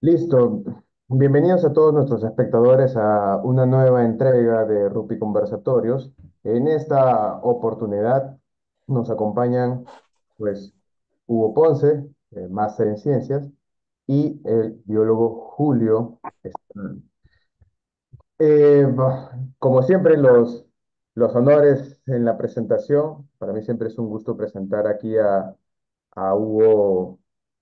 Listo. Bienvenidos a todos nuestros espectadores a una nueva entrega de Rupi Conversatorios. En esta oportunidad nos acompañan pues Hugo Ponce, máster en ciencias, y el biólogo Julio eh, como siempre, los, los honores en la presentación. Para mí siempre es un gusto presentar aquí a, a Hugo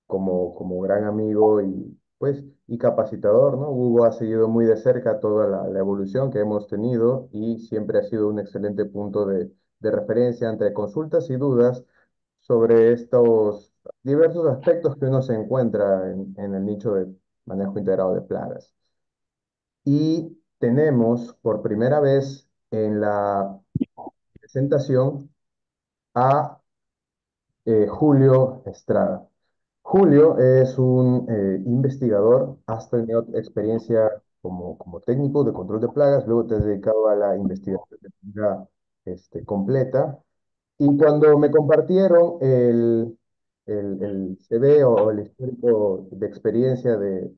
como, como gran amigo y, pues, y capacitador, ¿no? Hugo ha seguido muy de cerca toda la, evolución que hemos tenido y siempre ha sido un excelente punto de, referencia ante consultas y dudas sobre estos diversos aspectos que uno se encuentra en, el nicho de manejo integrado de plagas. Y tenemos por primera vez en la presentación a eh, Julio Estrada. Julio es un eh, investigador, has tenido experiencia como, como técnico de control de plagas, luego te has dedicado a la investigación de este, completa. Y cuando me compartieron el, el, el CV o el histórico de experiencia de,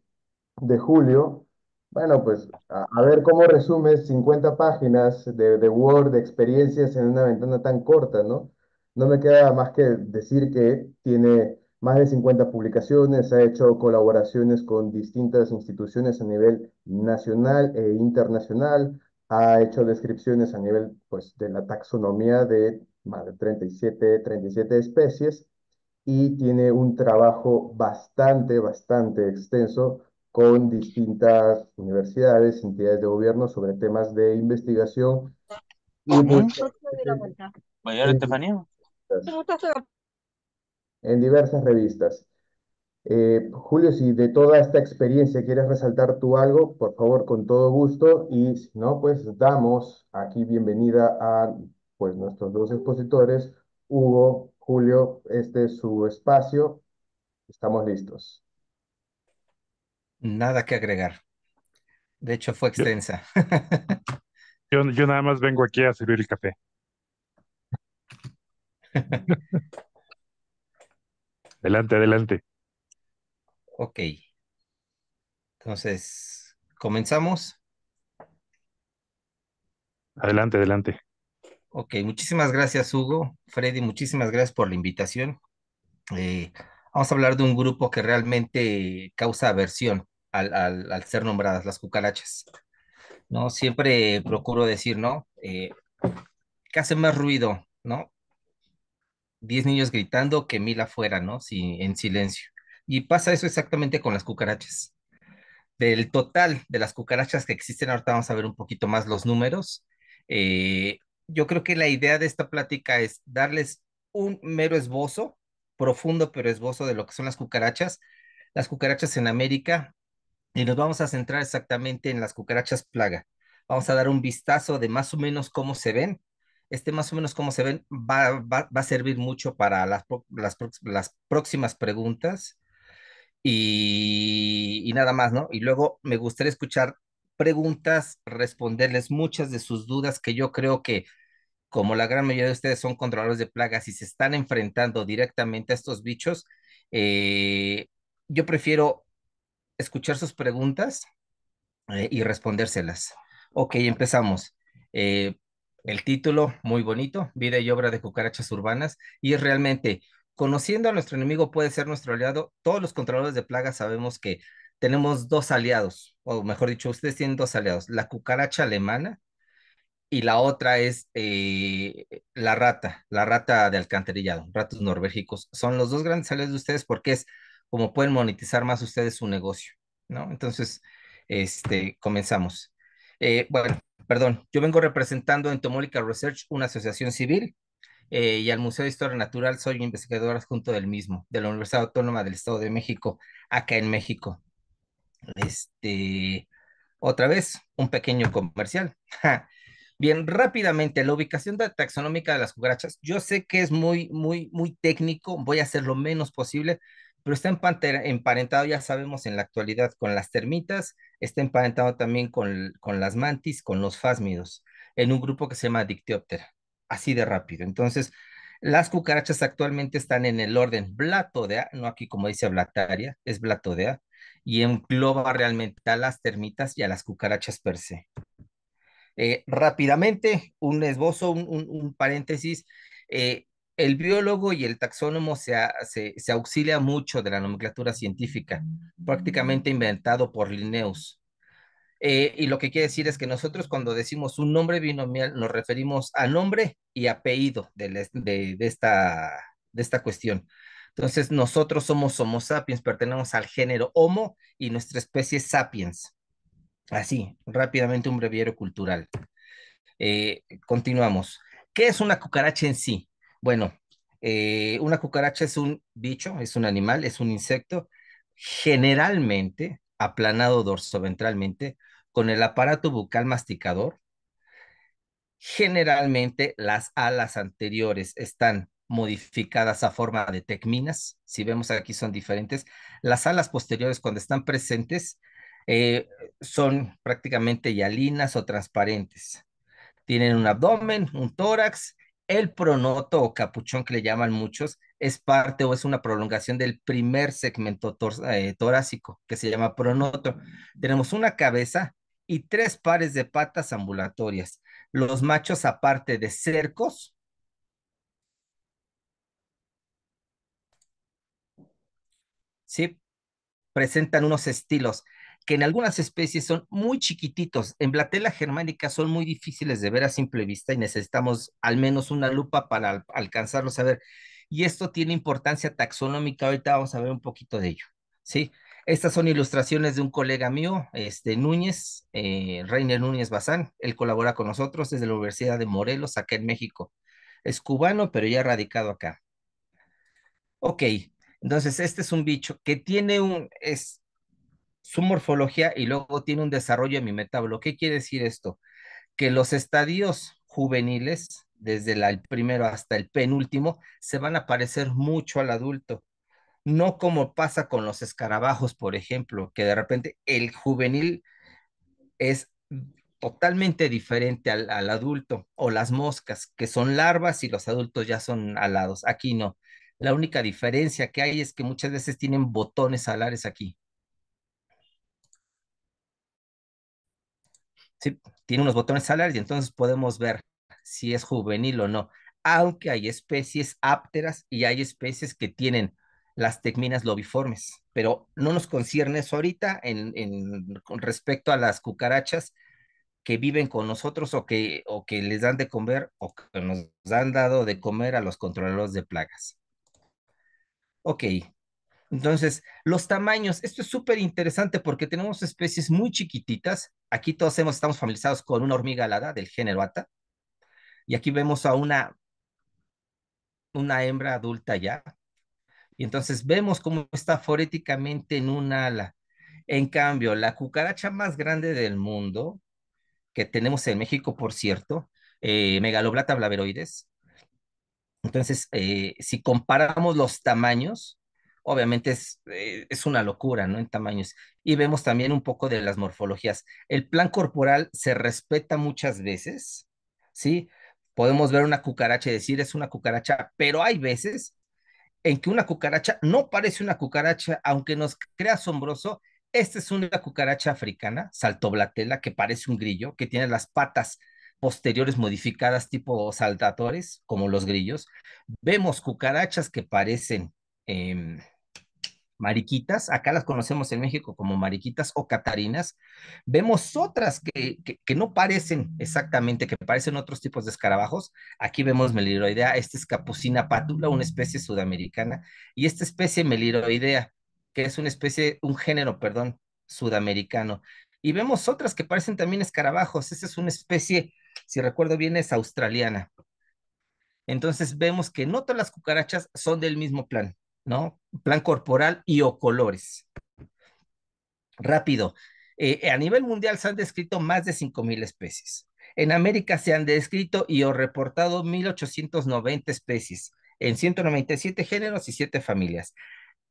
Julio, bueno, pues a, ver cómo resumes 50 páginas de, de Word de experiencias en una ventana tan corta, ¿no? No me queda más que decir que tiene más de 50 publicaciones, ha hecho colaboraciones con distintas instituciones a nivel nacional e internacional, ha hecho descripciones a nivel pues, de la taxonomía de más de 37, 37 especies y tiene un trabajo bastante, bastante extenso con distintas universidades, entidades de gobierno sobre temas de investigación. Mayor en diversas revistas. Eh, Julio, si de toda esta experiencia quieres resaltar tú algo, por favor, con todo gusto. Y si no, pues damos aquí bienvenida a pues, nuestros dos expositores, Hugo, Julio, este es su espacio. Estamos listos. Nada que agregar. De hecho, fue extensa. Yo, yo nada más vengo aquí a servir el café. Adelante, adelante. Ok. Entonces, comenzamos. Adelante, adelante. Ok, muchísimas gracias, Hugo. Freddy, muchísimas gracias por la invitación. Eh, vamos a hablar de un grupo que realmente causa aversión al, ser nombradas las cucarachas. ¿no? Siempre procuro decir, ¿no? Eh, que hace más ruido, ¿no? 10 niños gritando que mil afuera, ¿no? Si, en silencio. Y pasa eso exactamente con las cucarachas. Del total de las cucarachas que existen, ahorita vamos a ver un poquito más los números. Eh, yo creo que la idea de esta plática es darles un mero esbozo, profundo pero esbozo de lo que son las cucarachas, las cucarachas en América, y nos vamos a centrar exactamente en las cucarachas plaga. Vamos a dar un vistazo de más o menos cómo se ven, este más o menos como se ven va, a servir mucho para las, las, próximas preguntas y, nada más, ¿no? Y luego me gustaría escuchar preguntas, responderles muchas de sus dudas que yo creo que como la gran mayoría de ustedes son controladores de plagas y se están enfrentando directamente a estos bichos, eh, yo prefiero escuchar sus preguntas eh, y respondérselas. Ok, empezamos. Eh, el título, muy bonito, Vida y obra de cucarachas urbanas, y es realmente, conociendo a nuestro enemigo puede ser nuestro aliado. Todos los controladores de plagas sabemos que tenemos dos aliados, o mejor dicho, ustedes tienen dos aliados, la cucaracha alemana y la otra es eh, la rata, la rata de alcantarillado, ratos norvégicos. Son los dos grandes aliados de ustedes porque es como pueden monetizar más ustedes su negocio, ¿no? Entonces, este, comenzamos. Eh, bueno, perdón, yo vengo representando Entomological Research, una asociación civil, eh, y al Museo de Historia Natural soy investigador adjunto del mismo, de la Universidad Autónoma del Estado de México, acá en México. Este, otra vez, un pequeño comercial. Bien, rápidamente, la ubicación taxonómica de las cucarachas. Yo sé que es muy, muy, muy técnico, voy a hacer lo menos posible, pero está emparentado, ya sabemos, en la actualidad con las termitas, está emparentado también con, las mantis, con los fásmidos, en un grupo que se llama Dictyoptera, así de rápido. Entonces, las cucarachas actualmente están en el orden Blatodea, no aquí como dice Blataria, es Blatodea, y engloba realmente a las termitas y a las cucarachas per se. Eh, rápidamente, un esbozo, un, un, paréntesis. Eh, el biólogo y el taxónomo se, auxilia mucho de la nomenclatura científica, prácticamente inventado por Linneus. Eh, y lo que quiere decir es que nosotros cuando decimos un nombre binomial nos referimos a nombre y apellido de, esta, cuestión. Entonces nosotros somos Homo sapiens, pertenecemos al género Homo y nuestra especie es sapiens. Así, rápidamente un breviario cultural. Eh, continuamos. ¿Qué es una cucaracha en sí? Bueno, eh, una cucaracha es un bicho, es un animal, es un insecto, generalmente aplanado dorsoventralmente con el aparato bucal masticador. Generalmente las alas anteriores están modificadas a forma de tecminas. Si vemos aquí son diferentes. Las alas posteriores cuando están presentes eh, son prácticamente yalinas o transparentes. Tienen un abdomen, un tórax, el pronoto o capuchón que le llaman muchos es parte o es una prolongación del primer segmento eh, torácico que se llama pronoto. Tenemos una cabeza y tres pares de patas ambulatorias. Los machos, aparte de cercos, ¿sí? presentan unos estilos que en algunas especies son muy chiquititos. En Blatela germánica son muy difíciles de ver a simple vista y necesitamos al menos una lupa para alcanzarlos a ver. Y esto tiene importancia taxonómica. Ahorita vamos a ver un poquito de ello. ¿sí? Estas son ilustraciones de un colega mío, este Núñez, eh, Reiner Núñez Bazán. Él colabora con nosotros desde la Universidad de Morelos, acá en México. Es cubano, pero ya radicado acá. Ok, entonces este es un bicho que tiene un, su morfología y luego tiene un desarrollo mi metabolo. ¿Qué quiere decir esto? Que los estadios juveniles, desde el primero hasta el penúltimo, se van a parecer mucho al adulto. No como pasa con los escarabajos, por ejemplo, que de repente el juvenil es totalmente diferente al, al, adulto, o las moscas, que son larvas y los adultos ya son alados. Aquí no. La única diferencia que hay es que muchas veces tienen botones alares aquí. ¿sí? Tiene unos botones salarios y entonces podemos ver si es juvenil o no. Aunque hay especies ápteras y hay especies que tienen las tecminas lobiformes, pero no nos concierne eso ahorita con respecto a las cucarachas que viven con nosotros o que, o que les dan de comer o que nos han dado de comer a los controladores de plagas. Ok, entonces, los tamaños, esto es súper interesante porque tenemos especies muy chiquititas. Aquí todos hemos, estamos familiarizados con una hormiga alada del género Ata. Y aquí vemos a una, una hembra adulta ya. Y entonces vemos cómo está foréticamente en un ala. En cambio, la cucaracha más grande del mundo, que tenemos en México, por cierto, eh, megaloblata blaveroides. Entonces, eh, si comparamos los tamaños, obviamente eh, es, una locura, ¿no? En tamaños. Y vemos también un poco de las morfologías. El plan corporal se respeta muchas veces, ¿sí? Podemos ver una cucaracha y decir es una cucaracha, pero hay veces en que una cucaracha no parece una cucaracha, aunque nos crea asombroso, esta es una cucaracha africana, saltoblatela, que parece un grillo, que tiene las patas posteriores modificadas tipo saltadores, como los grillos. Vemos cucarachas que parecen em, mariquitas, acá las conocemos en México como mariquitas o catarinas, vemos otras que, no parecen exactamente, que parecen otros tipos de escarabajos. Aquí vemos meliroidea, esta es capucina pátula, una especie sudamericana, y esta especie meliroidea, que es una especie, un género, perdón, sudamericano. Y vemos otras que parecen también escarabajos, esta es una especie, si recuerdo bien, es australiana. Entonces vemos que no todas las cucarachas son del mismo plan. Plan corporal y o colores. Rápido. Eh, a nivel mundial se han descrito más de 5.000 especies. En América se han descrito y o reportado 1.890 especies en 197 géneros y 7 familias.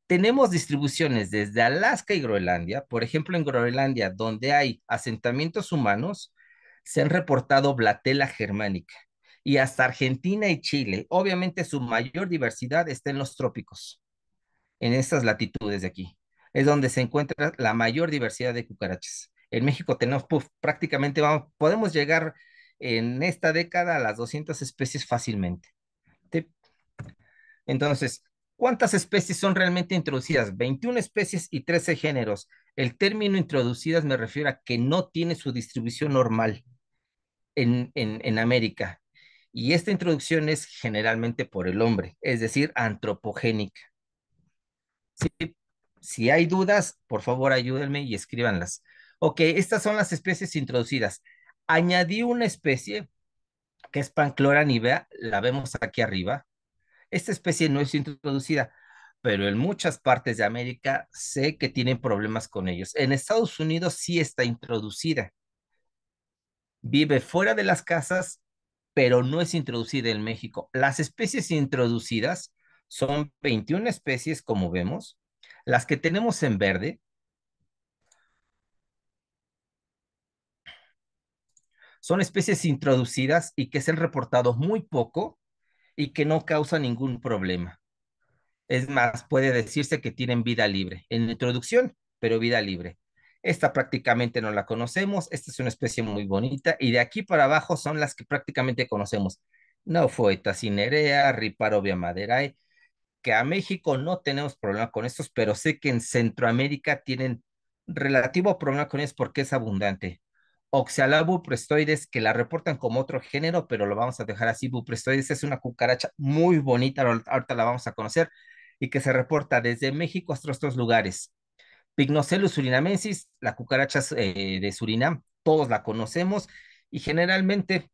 Tenemos distribuciones desde Alaska y Groenlandia. Por ejemplo, en Groenlandia, donde hay asentamientos humanos, se han reportado blatela germánica. Y hasta Argentina y Chile. Obviamente su mayor diversidad está en los trópicos en estas latitudes de aquí. Es donde se encuentra la mayor diversidad de cucarachas. En México tenemos, prácticamente podemos llegar en esta década a las 200 especies fácilmente. Entonces, ¿cuántas especies son realmente introducidas? 21 especies y 13 géneros. El término introducidas me refiero a que no tiene su distribución normal en América. Y esta introducción es generalmente por el hombre, es decir, antropogénica si hay dudas, por favor ayúdenme y escríbanlas. Ok, estas son las especies introducidas. Añadí una especie que es Panclora nivea, la vemos aquí arriba. Esta especie no es introducida, pero en muchas partes de América sé que tienen problemas con ellos. En Estados Unidos sí está introducida. Vive fuera de las casas, pero no es introducida en México. Las especies introducidas son 21 especies, como vemos. Las que tenemos en verde son especies introducidas y que se han reportado muy poco y que no causan ningún problema. Es más, puede decirse que tienen vida libre. En introducción, pero vida libre. Esta prácticamente no la conocemos. Esta es una especie muy bonita. Y de aquí para abajo son las que prácticamente conocemos. Naufoeta cinerea, Riparovia maderae a México no tenemos problema con estos, pero sé que en Centroamérica tienen relativo problema con ellos porque es abundante. Oxalabuprestoides, que la reportan como otro género, pero lo vamos a dejar así. Buprestoides es una cucaracha muy bonita, ahorita la vamos a conocer, y que se reporta desde México hasta otros lugares. Pignocellus surinamensis, la cucaracha eh, de Surinam, todos la conocemos, y generalmente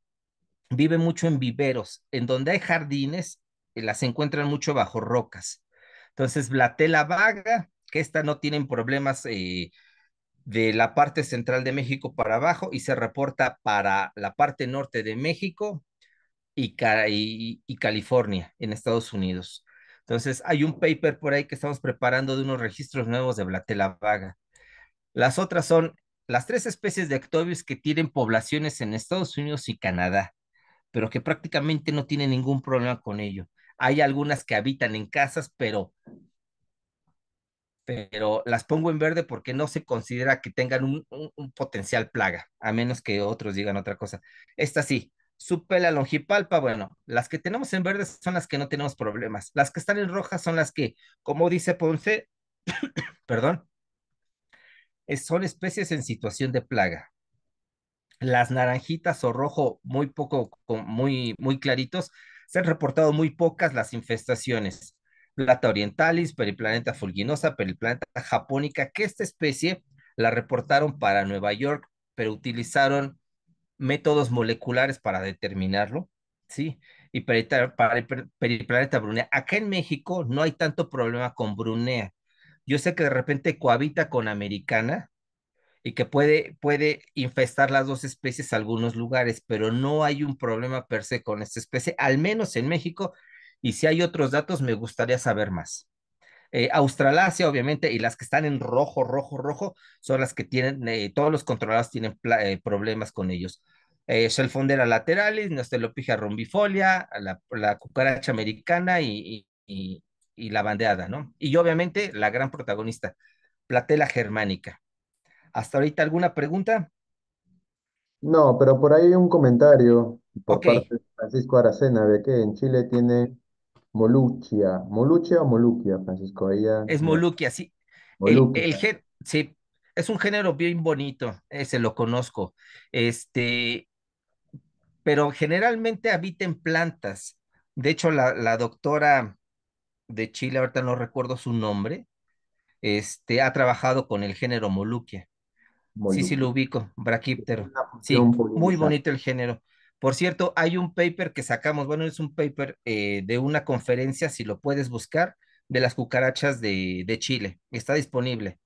vive mucho en viveros, en donde hay jardines las encuentran mucho bajo rocas. Entonces, Blatela vaga, que esta no tienen problemas eh, de la parte central de México para abajo y se reporta para la parte norte de México y, y California, en Estados Unidos. Entonces, hay un paper por ahí que estamos preparando de unos registros nuevos de Blatela vaga. Las otras son las tres especies de Actobius que tienen poblaciones en Estados Unidos y Canadá, pero que prácticamente no tienen ningún problema con ello. Hay algunas que habitan en casas, pero, pero las pongo en verde porque no se considera que tengan un, potencial plaga, a menos que otros digan otra cosa. Esta sí, su pela longipalpa, bueno, las que tenemos en verde son las que no tenemos problemas. Las que están en roja son las que, como dice Ponce, perdón, son especies en situación de plaga. Las naranjitas o rojo muy poco, muy, muy claritos se han reportado muy pocas las infestaciones. Plata orientalis, periplaneta fulginosa, periplaneta japónica, que esta especie la reportaron para Nueva York, pero utilizaron métodos moleculares para determinarlo, ¿sí? Y para, periplaneta brunea. Acá en México no hay tanto problema con brunea. Yo sé que de repente cohabita con americana, y que puede, puede infestar las dos especies en algunos lugares, pero no hay un problema per se con esta especie, al menos en México, y si hay otros datos me gustaría saber más. Eh, Australasia, obviamente, y las que están en rojo, rojo, rojo, son las que tienen, eh, todos los controlados tienen eh, problemas con ellos. Shelfondera lateralis, Nostelopija rumbifolia, la, cucaracha americana y, y, y, la bandeada, ¿no? Y obviamente la gran protagonista, Platela germánica. ¿Hasta ahorita alguna pregunta? No, pero por ahí un comentario por parte de Francisco Aracena de que en Chile tiene Moluchia. ¿Moluchia o Moluquia, Francisco? Ella, es Moluquia, sí. sí, es un género bien bonito, ese lo conozco. Este, pero generalmente habita en plantas. De hecho, la, la doctora de Chile, ahorita no recuerdo su nombre, este, ha trabajado con el género Moluquia sí, sí, lo ubico, braquíptero. Sí, muy bonito el género. Por cierto, hay un paper que sacamos, bueno, es un paper eh, de una conferencia, si lo puedes buscar, de las cucarachas de, Chile. Está disponible.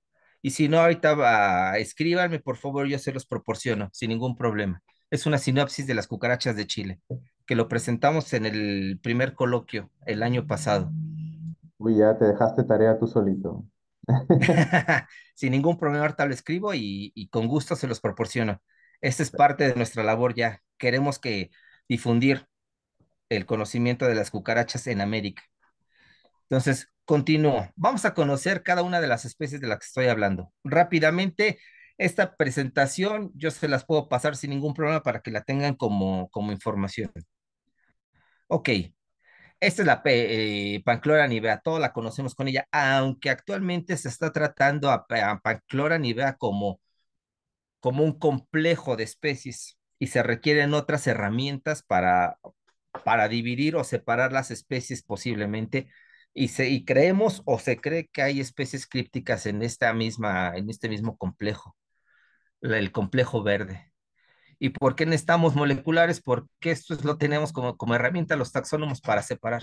Y si no, ahorita va, escríbanme, por favor, yo se los proporciono, sin ningún problema. Es una sinopsis de las cucarachas de Chile, que lo presentamos en el primer coloquio el año pasado. Uy, ya te dejaste tarea tú solito. Sin ningún problema, ahorita lo escribo y, con gusto se los proporciono. Esta es parte de nuestra labor ya. Queremos que difundir el conocimiento de las cucarachas en América. Entonces, continúo. Vamos a conocer cada una de las especies de las que estoy hablando. Rápidamente, esta presentación yo se las puedo pasar sin ningún problema para que la tengan como, como información. Ok, esta es la eh, panclora nivea, todos la conocemos con ella, aunque actualmente se está tratando a, panclora nivea como, como un complejo de especies y se requieren otras herramientas para, para dividir o separar las especies posiblemente y, y creemos o se cree que hay especies crípticas en, esta misma, en este mismo complejo, el complejo verde y por qué necesitamos moleculares, porque esto es, lo tenemos como, como herramienta los taxónomos para separar.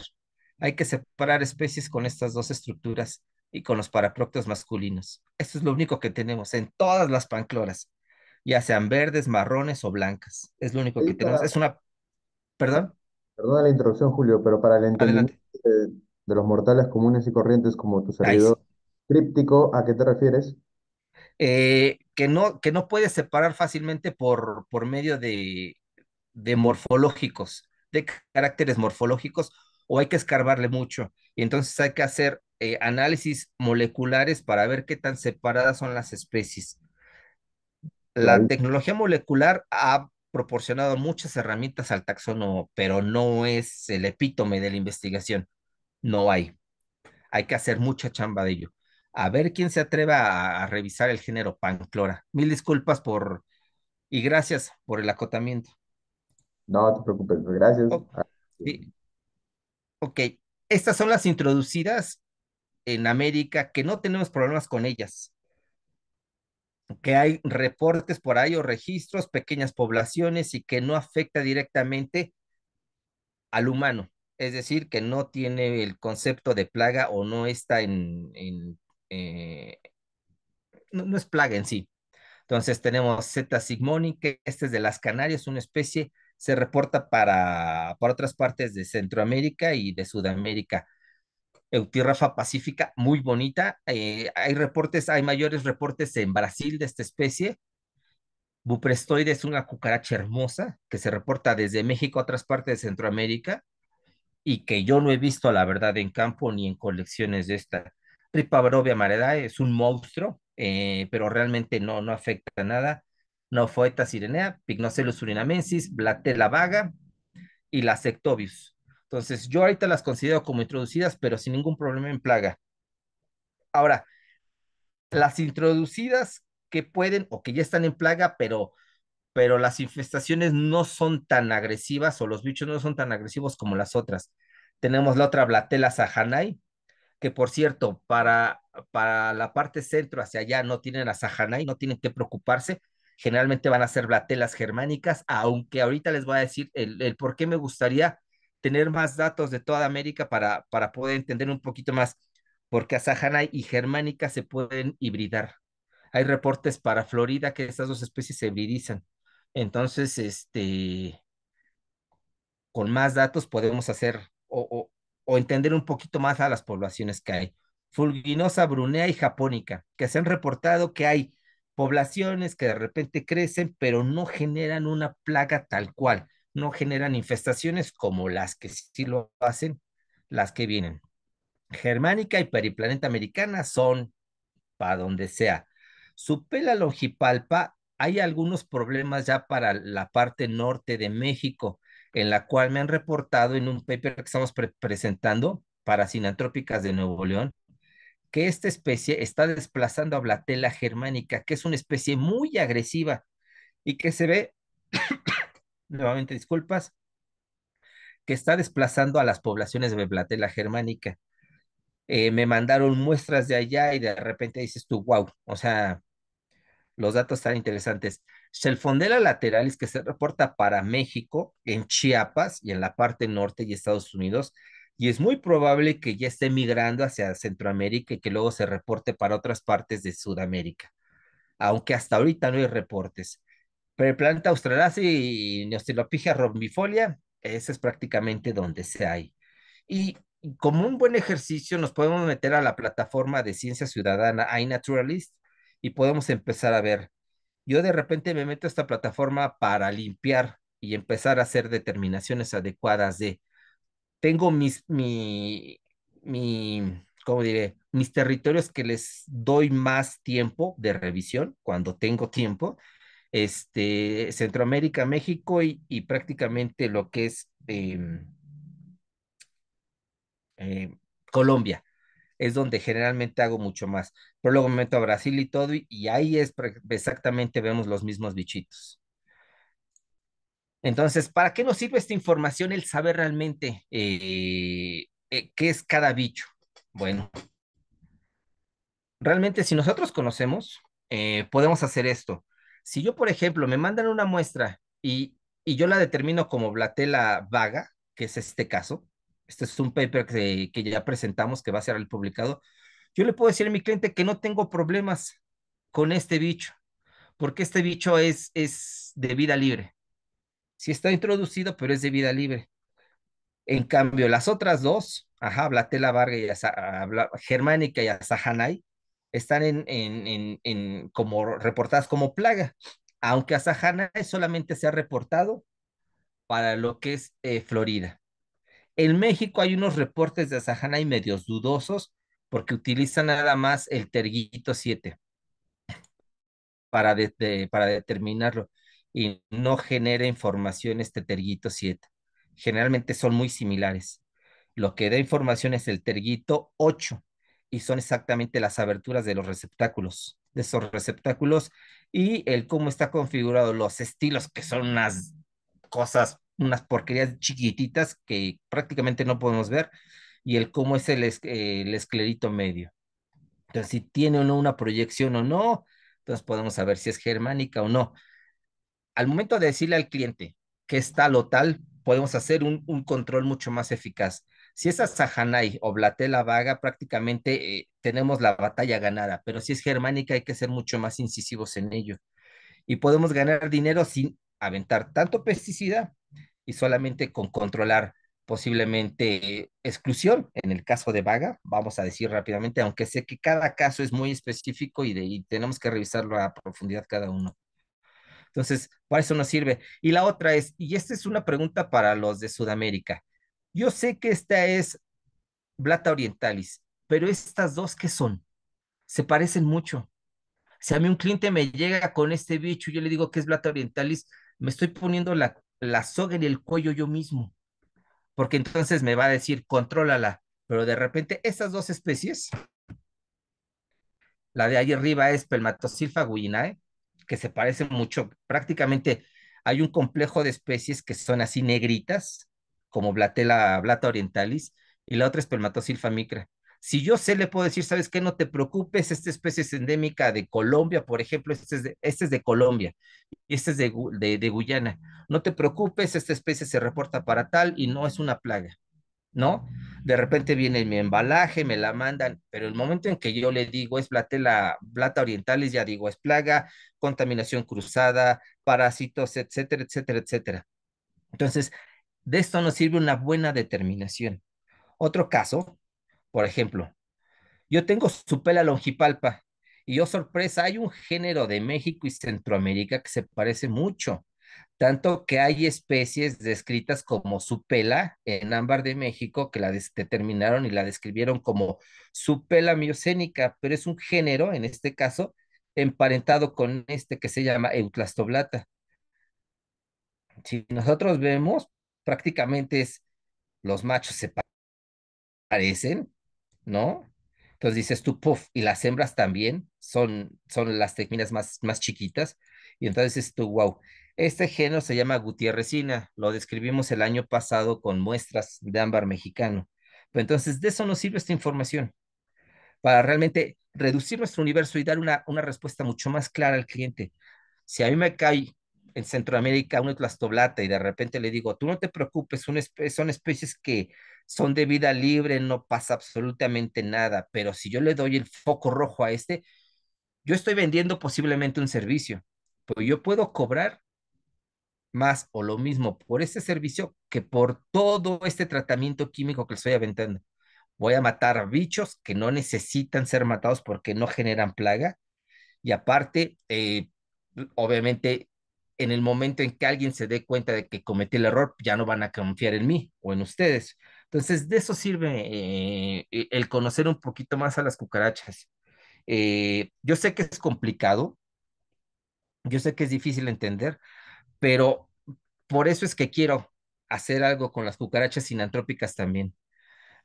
Hay que separar especies con estas dos estructuras y con los paraproctos masculinos. Esto es lo único que tenemos en todas las pancloras, ya sean verdes, marrones o blancas. Es lo único que tenemos. Es una... ¿Perdón? Perdona la introducción, Julio, pero para el entendimiento de, los mortales comunes y corrientes como tu servidor críptico, ¿a qué te refieres? Eh, que no, que no separar fácilmente por, por medio de, morfológicos, de caracteres morfológicos, o hay que escarbarle mucho. Y entonces hay que hacer eh, análisis moleculares para ver qué tan separadas son las especies. La tecnología molecular ha proporcionado muchas herramientas al taxónomo, pero no es el epítome de la investigación. No hay. Hay que hacer mucha chamba de ello a ver quién se atreva a, revisar el género panclora. Mil disculpas por y gracias por el acotamiento. No te preocupes, pues, gracias. Ah, ok, estas son las introducidas en América que no tenemos problemas con ellas. Que hay reportes por ahí o registros, pequeñas poblaciones y que no afecta directamente al humano. Es decir, que no tiene el concepto de plaga o no está en eh, no, es plaga en sí. Entonces tenemos Z que este es de las Canarias, una especie, se reporta para, otras partes de Centroamérica y de Sudamérica. Eutirrafa pacífica, muy bonita. Eh, hay reportes, hay mayores reportes en Brasil de esta especie. Buprestoide es una cucaracha hermosa que se reporta desde México a otras partes de Centroamérica y que yo no he visto, la verdad, en campo ni en colecciones de esta. Tripabarovia maredae es un monstruo, eh, pero realmente no, no afecta nada. Nofoeta sirenea, Pignocelus urinamensis, Blatella vaga y la Sectobius. Entonces, yo ahorita las considero como introducidas, pero sin ningún problema en plaga. Ahora, las introducidas que pueden o que ya están en plaga, pero, pero las infestaciones no son tan agresivas o los bichos no son tan agresivos como las otras. Tenemos la otra Blatella sahanai, que por cierto, para, para la parte centro hacia allá no tienen a Sahanay, no tienen que preocuparse, generalmente van a ser blatelas germánicas, aunque ahorita les voy a decir el, por qué me gustaría tener más datos de toda América para, para poder entender un poquito más, porque Sahanay y germánica se pueden hibridar. Hay reportes para Florida que estas dos especies se hibridizan. Entonces, este, con más datos podemos hacer o, o entender un poquito más a las poblaciones que hay. Fulginosa, brunea y japónica, que se han reportado que hay poblaciones que de repente crecen, pero no generan una plaga tal cual, no generan infestaciones como las que sí lo hacen, las que vienen. Germánica y periplaneta americana son para donde sea. ...su pela longipalpa, hay algunos problemas ya para la parte norte de México, en la cual me han reportado en un paper que estamos presentando para sinantrópicas de Nuevo León, que esta especie está desplazando a Blatella germánica, que es una especie muy agresiva y que se ve, nuevamente disculpas, que está desplazando a las poblaciones de Blatella germánica. Eh, me mandaron muestras de allá y de repente dices tú, wow, o sea, los datos están interesantes lateral lateralis que se reporta para México, en Chiapas y en la parte norte y Estados Unidos, y es muy probable que ya esté migrando hacia Centroamérica y que luego se reporte para otras partes de Sudamérica, aunque hasta ahorita no hay reportes. Pero planta australácea y Neostilopigia rombifolia, ese es prácticamente donde se hay. Y como un buen ejercicio, nos podemos meter a la plataforma de Ciencia Ciudadana iNaturalist y podemos empezar a ver yo de repente me meto a esta plataforma para limpiar y empezar a hacer determinaciones adecuadas de, tengo mis, mi, diré? Mis territorios que les doy más tiempo de revisión cuando tengo tiempo, este, Centroamérica, México y, prácticamente lo que es em, em, Colombia, es donde generalmente hago mucho más pero luego me meto a Brasil y todo, y, ahí es exactamente vemos los mismos bichitos. Entonces, ¿para qué nos sirve esta información, el saber realmente eh, eh, qué es cada bicho? Bueno, realmente si nosotros conocemos, eh, podemos hacer esto. Si yo, por ejemplo, me mandan una muestra y, yo la determino como blatela vaga, que es este caso, este es un paper que, que, ya presentamos que va a ser el publicado, yo le puedo decir a mi cliente que no tengo problemas con este bicho, porque este bicho es, es de vida libre. Sí está introducido, pero es de vida libre. En cambio, las otras dos, ajá, Blatela Varga y Germánica y Asahanay, están en, en, como reportadas como plaga, aunque Asahanay solamente se ha reportado para lo que es eh, Florida. En México hay unos reportes de Asahanay medios dudosos porque utiliza nada más el terguito 7 para, para determinarlo y no genera información este terguito 7. Generalmente son muy similares. Lo que da información es el terguito 8 y son exactamente las aberturas de los receptáculos, de esos receptáculos y el cómo está configurado los estilos, que son unas cosas, unas porquerías chiquititas que prácticamente no podemos ver y el cómo es eh, el, esclerito medio. Entonces, si tiene o no una proyección o no, entonces podemos saber si es germánica o no. Al momento de decirle al cliente que es tal o tal, podemos hacer un, control mucho más eficaz. Si es Sahanay o Blatela Vaga, prácticamente eh, tenemos la batalla ganada, pero si es germánica hay que ser mucho más incisivos en ello. Y podemos ganar dinero sin aventar tanto pesticida y solamente con controlar posiblemente exclusión en el caso de Vaga, vamos a decir rápidamente, aunque sé que cada caso es muy específico y, de, tenemos que revisarlo a profundidad cada uno. Entonces, para eso nos sirve. Y la otra es, y esta es una pregunta para los de Sudamérica. Yo sé que esta es Blata Orientalis, pero estas dos que son, se parecen mucho. Si a mí un cliente me llega con este bicho, yo le digo que es Blata Orientalis, me estoy poniendo la soga en el cuello yo mismo porque entonces me va a decir, contrólala, pero de repente estas dos especies, la de ahí arriba es Pelmatosilfa guinae, que se parece mucho, prácticamente hay un complejo de especies que son así negritas, como Blatela blata orientalis, y la otra es Pelmatosilfa micra. Si yo sé, le puedo decir, ¿sabes qué? No te preocupes, esta especie es endémica de Colombia, por ejemplo, este es de, este es Colombia, este es de, de, Guyana. No te preocupes, esta especie se reporta para tal y no es una plaga, ¿no? De repente viene mi embalaje, me la mandan, pero el momento en que yo le digo es la plata orientales, ya digo, es plaga, contaminación cruzada, parásitos, etcétera, etcétera, etcétera. Entonces, de esto nos sirve una buena determinación. Otro caso por ejemplo, yo tengo Supela longipalpa y yo oh, sorpresa, hay un género de México y Centroamérica que se parece mucho, tanto que hay especies descritas como Supela en ámbar de México que la determinaron y la describieron como Supela miocénica, pero es un género, en este caso, emparentado con este que se llama eutlastoblata. Si nosotros vemos, prácticamente es los machos se parecen, ¿no? Entonces dices tú, puff, y las hembras también son, son las tecminas más, más chiquitas. Y entonces dices tú, wow, este género se llama Gutiérrezina, lo describimos el año pasado con muestras de ámbar mexicano. Pero entonces de eso nos sirve esta información, para realmente reducir nuestro universo y dar una, una respuesta mucho más clara al cliente. Si a mí me cae en Centroamérica una tlastoblata y de repente le digo, tú no te preocupes, son especies que son de vida libre, no pasa absolutamente nada, pero si yo le doy el foco rojo a este, yo estoy vendiendo posiblemente un servicio, pero yo puedo cobrar más o lo mismo por este servicio que por todo este tratamiento químico que le estoy aventando. Voy a matar bichos que no necesitan ser matados porque no generan plaga. Y aparte, eh, obviamente, en el momento en que alguien se dé cuenta de que cometí el error, ya no van a confiar en mí o en ustedes. Entonces, de eso sirve eh, eh, el conocer un poquito más a las cucarachas. Eh, yo sé que es complicado, yo sé que es difícil entender, pero por eso es que quiero hacer algo con las cucarachas sinantrópicas también.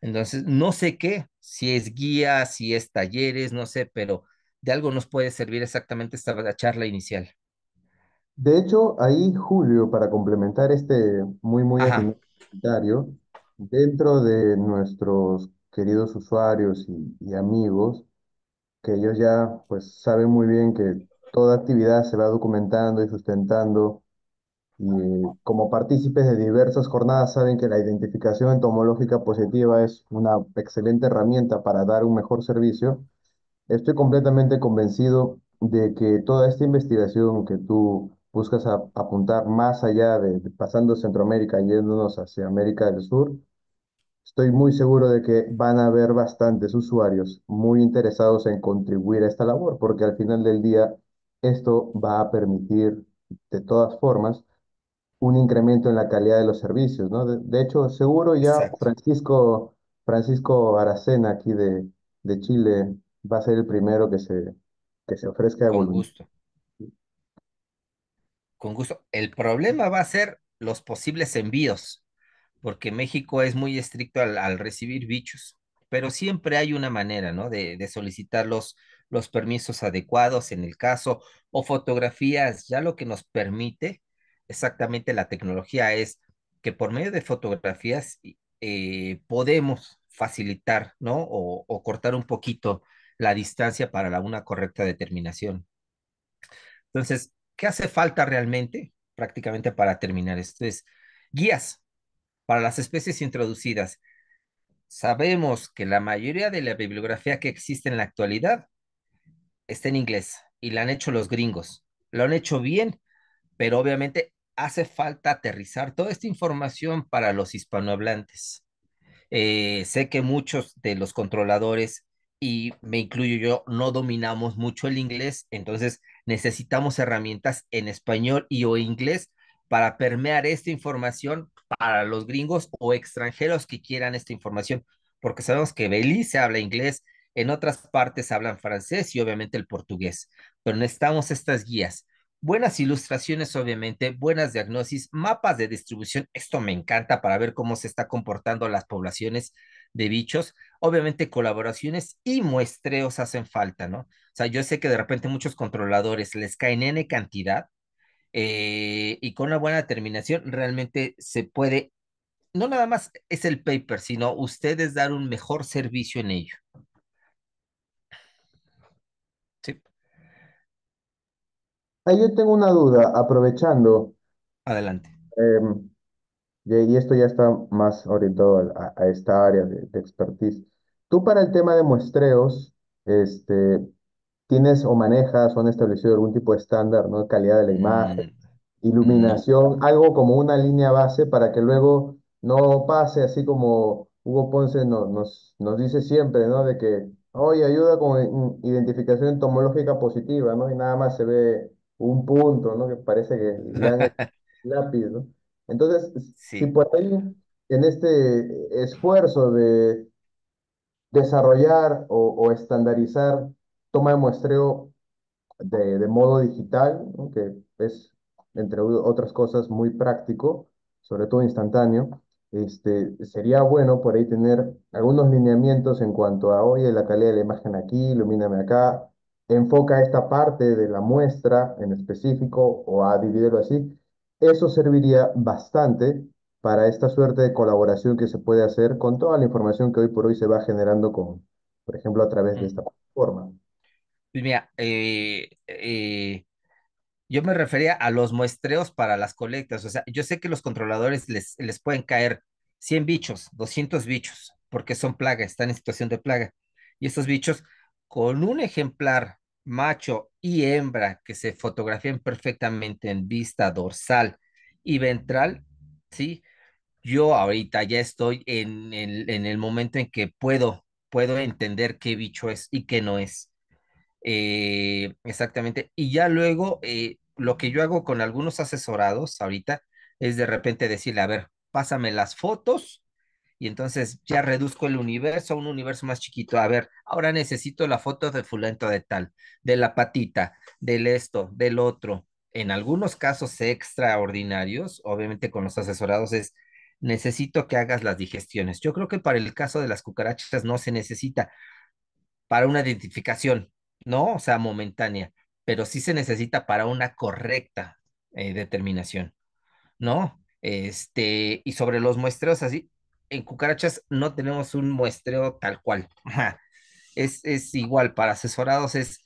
Entonces, no sé qué, si es guía, si es talleres, no sé, pero de algo nos puede servir exactamente esta charla inicial. De hecho, ahí Julio, para complementar este muy, muy comentario, dentro de nuestros queridos usuarios y, amigos, que ellos ya pues saben muy bien que toda actividad se va documentando y sustentando y como partícipes de diversas jornadas saben que la identificación entomológica positiva es una excelente herramienta para dar un mejor servicio, estoy completamente convencido de que toda esta investigación que tú buscas apuntar más allá de, pasando Centroamérica y yéndonos hacia América del Sur, Estoy muy seguro de que van a haber bastantes usuarios muy interesados en contribuir a esta labor, porque al final del día esto va a permitir, de todas formas, un incremento en la calidad de los servicios, ¿no? De, hecho, seguro ya Francisco, Francisco Aracena aquí de, de Chile va a ser el primero que se, que se ofrezca de Con gusto. Con gusto. El problema va a ser los posibles envíos porque México es muy estricto al, recibir bichos, pero siempre hay una manera, ¿no? De, solicitar los, permisos adecuados en el caso, o fotografías, ya lo que nos permite exactamente la tecnología es que por medio de fotografías eh, podemos facilitar, ¿no? O, cortar un poquito la distancia para una correcta determinación. Entonces, ¿qué hace falta realmente prácticamente para terminar esto? Es guías, para las especies introducidas. Sabemos que la mayoría de la bibliografía que existe en la actualidad está en inglés y la han hecho los gringos. Lo han hecho bien, pero obviamente hace falta aterrizar toda esta información para los hispanohablantes. Eh, sé que muchos de los controladores, y me incluyo yo, no dominamos mucho el inglés, entonces necesitamos herramientas en español y o inglés para permear esta información para los gringos o extranjeros que quieran esta información, porque sabemos que Belice habla inglés, en otras partes hablan francés y obviamente el portugués, pero necesitamos estas guías. Buenas ilustraciones, obviamente, buenas diagnosis, mapas de distribución, esto me encanta para ver cómo se está comportando las poblaciones de bichos. Obviamente colaboraciones y muestreos hacen falta, ¿no? O sea, yo sé que de repente muchos controladores les caen N cantidad, eh, y con una buena terminación realmente se puede, no nada más es el paper, sino ustedes dar un mejor servicio en ello. Sí. Ahí yo tengo una duda, aprovechando. Adelante. Em, y esto ya está más orientado a, esta área de, de expertise. Tú para el tema de muestreos, este, tienes o manejas o han establecido algún tipo de estándar, ¿no? Calidad de la mm. imagen, mm. iluminación, algo como una línea base para que luego no pase así como Hugo Ponce nos, nos, dice siempre, ¿no? De que, oye, ayuda con identificación entomológica positiva, ¿no? Y nada más se ve un punto, ¿no? Que parece que es lápiz, ¿no? Entonces, si por ahí, en este esfuerzo de desarrollar o estandarizar toma de muestreo de, modo digital, que es, entre otras cosas, muy práctico, sobre todo instantáneo. Este, sería bueno por ahí tener algunos lineamientos en cuanto a, oye, la calidad de la imagen aquí, ilumíname acá, enfoca esta parte de la muestra en específico o a dividirlo así. Eso serviría bastante para esta suerte de colaboración que se puede hacer con toda la información que hoy por hoy se va generando con, por ejemplo, a través de esta plataforma. Pues mira, eh, eh, yo me refería a los muestreos para las colectas. O sea, yo sé que los controladores les, pueden caer 100 bichos, 200 bichos, porque son plaga, están en situación de plaga. Y estos bichos, con un ejemplar macho y hembra que se fotografían perfectamente en vista dorsal y ventral, ¿sí? Yo ahorita ya estoy en el, en el momento en que puedo, puedo entender qué bicho es y qué no es. Eh, exactamente. Y ya luego, eh, lo que yo hago con algunos asesorados ahorita es de repente decirle, a ver, pásame las fotos y entonces ya reduzco el universo a un universo más chiquito. A ver, ahora necesito la foto de fulento de tal, de la patita, del esto, del otro. En algunos casos extraordinarios, obviamente con los asesorados es, necesito que hagas las digestiones. Yo creo que para el caso de las cucarachas no se necesita para una identificación, ¿no? O sea, momentánea, pero sí se necesita para una correcta eh, determinación, ¿no? Este, y sobre los muestreos así, en cucarachas no tenemos un muestreo tal cual. Es, igual, para asesorados es,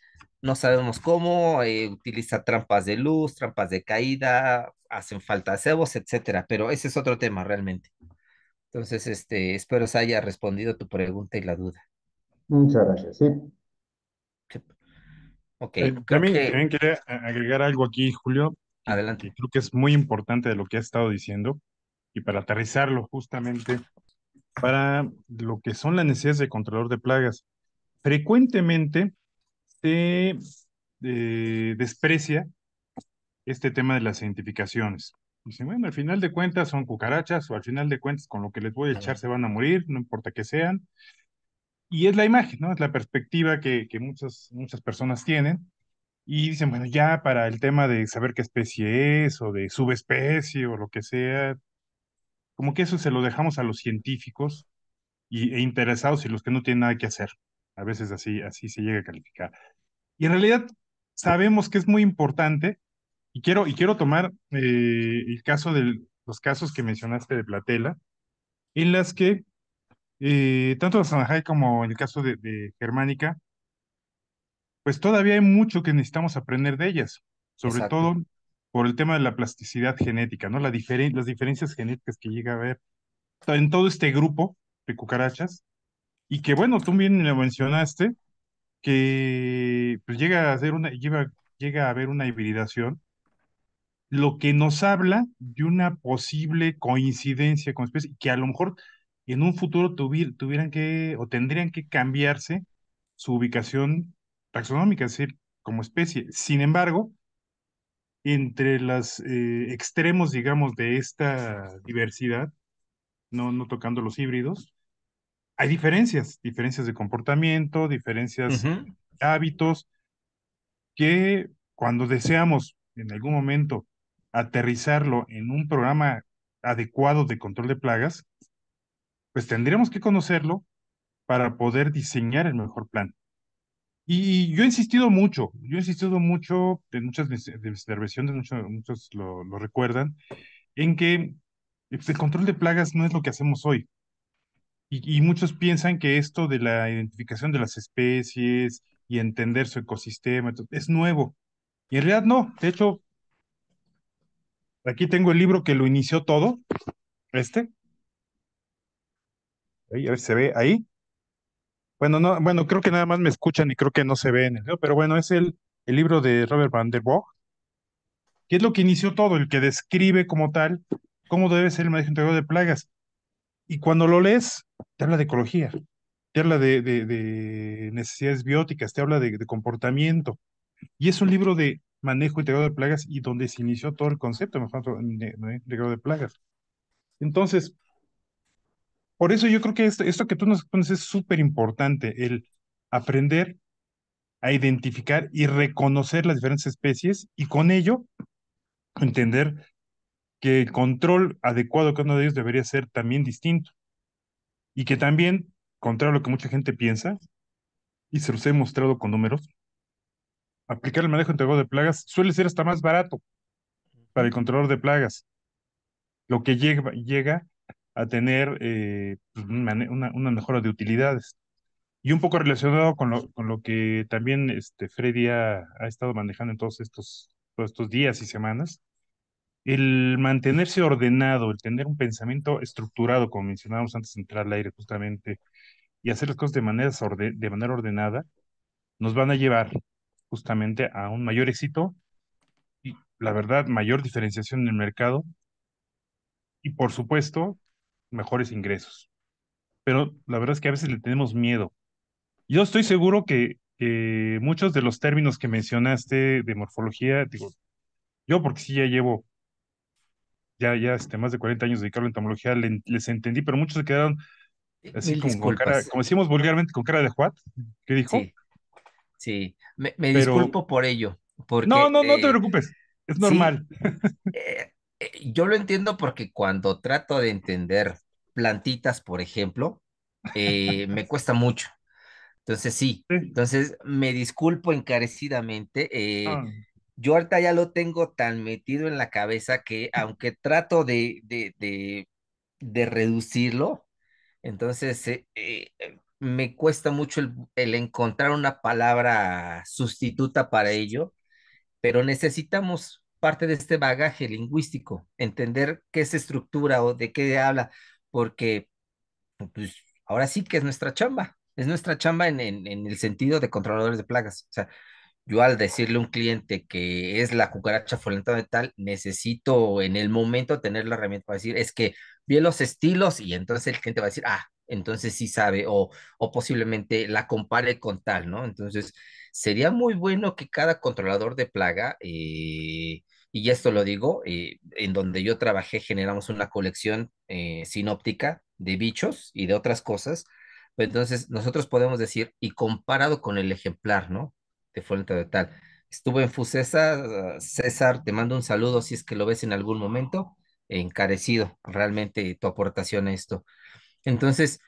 no sabemos cómo, eh, utiliza trampas de luz, trampas de caída, hacen falta cebos, etcétera, pero ese es otro tema realmente. Entonces, este, espero se haya respondido tu pregunta y la duda. Muchas gracias, sí. Eh, también, quería agregar algo aquí, Julio. Adelante. Que creo que es muy importante de lo que has estado diciendo y para aterrizarlo justamente para lo que son las necesidades de controlador de plagas. Frecuentemente se eh, desprecia este tema de las identificaciones. Dicen, bueno, al final de cuentas son cucarachas o al final de cuentas con lo que les voy a echar se van a morir, no importa que sean. Y es la imagen, ¿no? Es la perspectiva que, muchas, muchas personas tienen. Y dicen, bueno, ya para el tema de saber qué especie es o de subespecie o lo que sea, como que eso se lo dejamos a los científicos e interesados y los que no tienen nada que hacer. A veces así, así se llega a calificar. Y en realidad sabemos que es muy importante y quiero, y quiero tomar eh, el caso de los casos que mencionaste de Platela, en las que tanto de Shanghai como en el caso de, Germánica, pues todavía hay mucho que necesitamos aprender de ellas, sobre todo por el tema de la plasticidad genética, ¿no? las diferencias genéticas que llega a haber en todo este grupo de cucarachas, y que bueno, tú bien lo mencionaste, que pues, llega a ser una, llega a haber una hibridación, lo que nos habla de una posible coincidencia con especies, que a lo mejor y en un futuro tuvieran que o tendrían que cambiarse su ubicación taxonómica, es decir, como especie. Sin embargo, entre los eh, extremos, digamos, de esta diversidad, no, no tocando los híbridos, hay diferencias, diferencias de comportamiento, diferencias de hábitos, que cuando deseamos en algún momento aterrizarlo en un programa adecuado de control de plagas, pues tendríamos que conocerlo para poder diseñar el mejor plan. Y yo he insistido mucho, yo he insistido mucho, en muchas de mis intervenciones, muchos, muchos lo, recuerdan, en que pues, el control de plagas no es lo que hacemos hoy. y, muchos piensan que esto de la identificación de las especies y entender su ecosistema es nuevo. Y en realidad no. De hecho, aquí tengo el libro que lo inició todo, este, a ver se ve ahí. Bueno, no, bueno, creo que nada más me escuchan y creo que no se ven. pero bueno, es el, el libro de Robert Van der Boog, que es lo que inició todo, el que describe como tal cómo debe ser el manejo integral de plagas. Y cuando lo lees, te habla de ecología, te habla de, de, necesidades bióticas, te habla de, comportamiento. Y es un libro de manejo integrado de plagas y donde se inició todo el concepto de manejo de plagas. Entonces, por eso yo creo que esto, que tú nos pones es súper importante, el aprender a identificar y reconocer las diferentes especies y con ello entender que el control adecuado que uno de ellos debería ser también distinto y que también, contrario a lo que mucha gente piensa, y se los he mostrado con números, aplicar el manejo integrado de plagas suele ser hasta más barato para el controlador de plagas. Lo que llega, llega a tener eh, pues, una, una, mejora de utilidades. Y un poco relacionado con lo, con lo que también este, Freddy ha, estado manejando en todos estos, estos días y semanas, el mantenerse ordenado, el tener un pensamiento estructurado, como mencionábamos antes entrar al aire justamente, y hacer las cosas de manera, de manera ordenada, nos van a llevar justamente a un mayor éxito y, la verdad, mayor diferenciación en el mercado. Y, por supuesto, mejores ingresos. Pero la verdad es que a veces le tenemos miedo. Yo estoy seguro que muchos de los términos que mencionaste de morfología, digo, yo porque sí ya llevo ya, ya este, más de 40 años dedicado a la entomología, les entendí, pero muchos se quedaron así como, como decimos vulgarmente, con cara de Juat, ¿qué dijo? Sí, Me, disculpo por ello. no, no, no te eh, preocupes, es normal. Eh, eh, yo lo entiendo porque cuando trato de entender plantitas, por ejemplo, eh, me cuesta mucho. Entonces, sí, entonces me disculpo encarecidamente. Eh, ah. Yo ahorita ya lo tengo tan metido en la cabeza que aunque trato de, de, reducirlo, entonces eh, me cuesta mucho el, el, encontrar una palabra sustituta para ello, pero necesitamos parte de este bagaje lingüístico, entender qué es estructura o de qué habla, porque pues, ahora sí que es nuestra chamba, es nuestra chamba en, el sentido de controladores de plagas. O sea, yo al decirle a un cliente que es la cucaracha fulenta de tal, necesito en el momento tener la herramienta para decir, es que vi los estilos y entonces el cliente va a decir, ah, entonces sí sabe o, posiblemente la compare con tal, ¿no? Entonces, sería muy bueno que cada controlador de plaga... Eh, y esto lo digo, eh, en donde yo trabajé generamos una colección eh, sinóptica de bichos y de otras cosas. Pues entonces nosotros podemos decir, y comparado con el ejemplar, ¿no? De Fuente de Tal. Estuvo en Fucesa, César, te mando un saludo si es que lo ves en algún momento. Encarecido realmente tu aportación a esto. Entonces,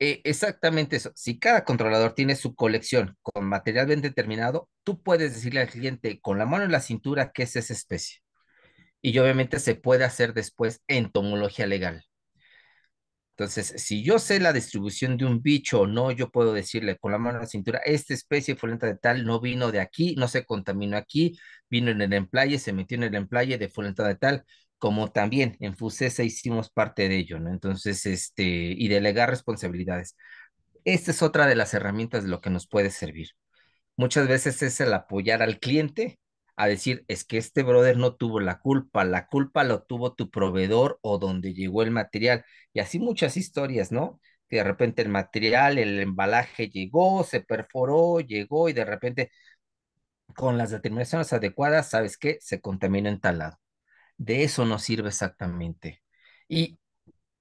eh, exactamente eso. Si cada controlador tiene su colección con material bien determinado, tú puedes decirle al cliente con la mano en la cintura qué es esa especie. Y obviamente se puede hacer después entomología legal. Entonces, si yo sé la distribución de un bicho o no, yo puedo decirle con la mano en la cintura, esta especie fulenta de tal no vino de aquí, no se contaminó aquí, vino en el emplaye, se metió en el emplaye de fulenta de tal, como también en FUCESA hicimos parte de ello, ¿no? Entonces, este, y delegar responsabilidades. Esta es otra de las herramientas de lo que nos puede servir. Muchas veces es el apoyar al cliente a decir, es que este brother no tuvo la culpa, la culpa lo tuvo tu proveedor o donde llegó el material. Y así muchas historias, ¿no? Que de repente el material, el embalaje llegó, se perforó, llegó y de repente con las determinaciones adecuadas, ¿sabes qué? Se contamina en tal lado de eso nos sirve exactamente. Y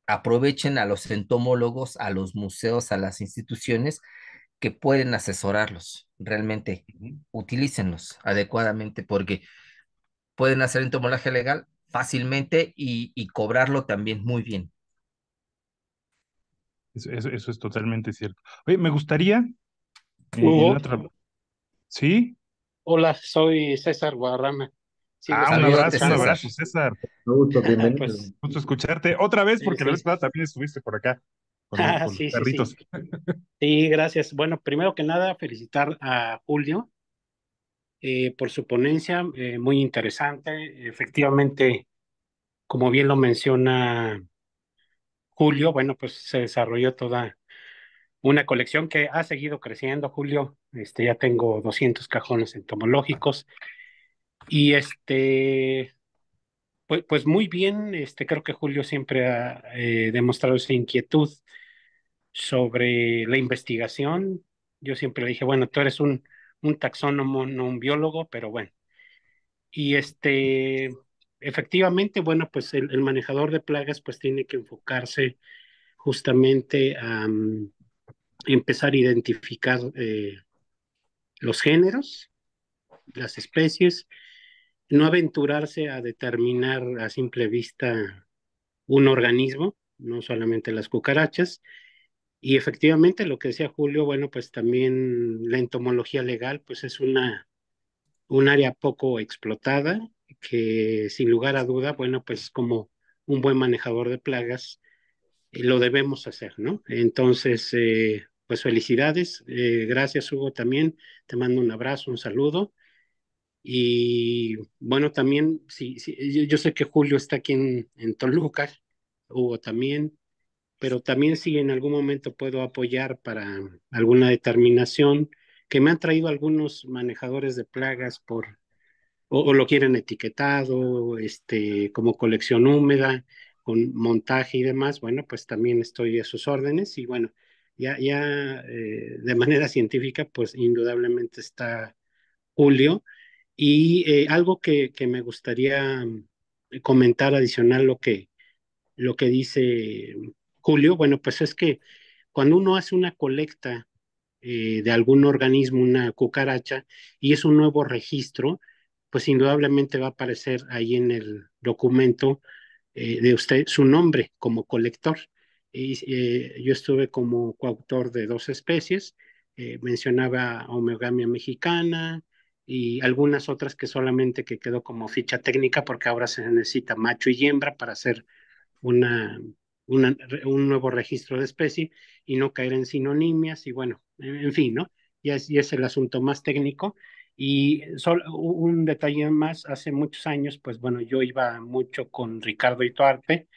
aprovechen a los entomólogos, a los museos, a las instituciones que pueden asesorarlos. Realmente, utilícenlos adecuadamente porque pueden hacer entomolaje legal fácilmente y, cobrarlo también muy bien. Eso, es totalmente cierto. Oye, me gustaría... Eh, ¿Sí? Hola, soy César Guadarrama ah, pues, un abrazo, un abrazo, César. Un pues, gusto, escucharte otra vez, porque la vez pasada también estuviste por acá. Con, ah, sí, perritos. sí, gracias. Bueno, primero que nada, felicitar a Julio eh, por su ponencia, eh, muy interesante. Efectivamente, como bien lo menciona Julio, bueno, pues se desarrolló toda una colección que ha seguido creciendo, Julio. Este, ya tengo 200 cajones entomológicos. Y este, pues, pues, muy bien, este, creo que Julio siempre ha eh, demostrado esa inquietud sobre la investigación. Yo siempre le dije, bueno, tú eres un, taxónomo, no un biólogo, pero bueno. Y este, efectivamente, bueno, pues el, manejador de plagas pues tiene que enfocarse justamente a mm, empezar a identificar eh, los géneros, las especies, no aventurarse a determinar a simple vista un organismo, no solamente las cucarachas. Y efectivamente, lo que decía Julio, bueno, pues también la entomología legal, pues es una, un área poco explotada, que sin lugar a duda, bueno, pues como un buen manejador de plagas, eh, lo debemos hacer, ¿no? Entonces, eh, pues felicidades. Eh, gracias, Hugo, también. Te mando un abrazo, un saludo. Y bueno, también, sí, yo, sé que Julio está aquí en, Toluca, Hugo también, pero también si en algún momento puedo apoyar para alguna determinación, que me han traído algunos manejadores de plagas por, o, lo quieren etiquetado, este, como colección húmeda, con montaje y demás, bueno, pues también estoy a sus órdenes y bueno, ya, ya eh, de manera científica, pues indudablemente está Julio y eh, algo que, me gustaría mm, comentar adicional lo que, lo que dice Julio, bueno, pues es que cuando uno hace una colecta eh, de algún organismo, una cucaracha, y es un nuevo registro, pues indudablemente va a aparecer ahí en el documento eh, de usted su nombre como colector. Y, yo estuve como coautor de dos especies, mencionaba homeogamia mexicana, y algunas otras que solamente que quedó como ficha técnica porque ahora se necesita macho y hembra para hacer una, un nuevo registro de especie y no caer en sinonimias y bueno, e-, en, fin, ¿no? Y es, es el asunto más técnico. Y solo un detalle más, hace muchos años, pues bueno, yo iba mucho con Ricardo Ituarte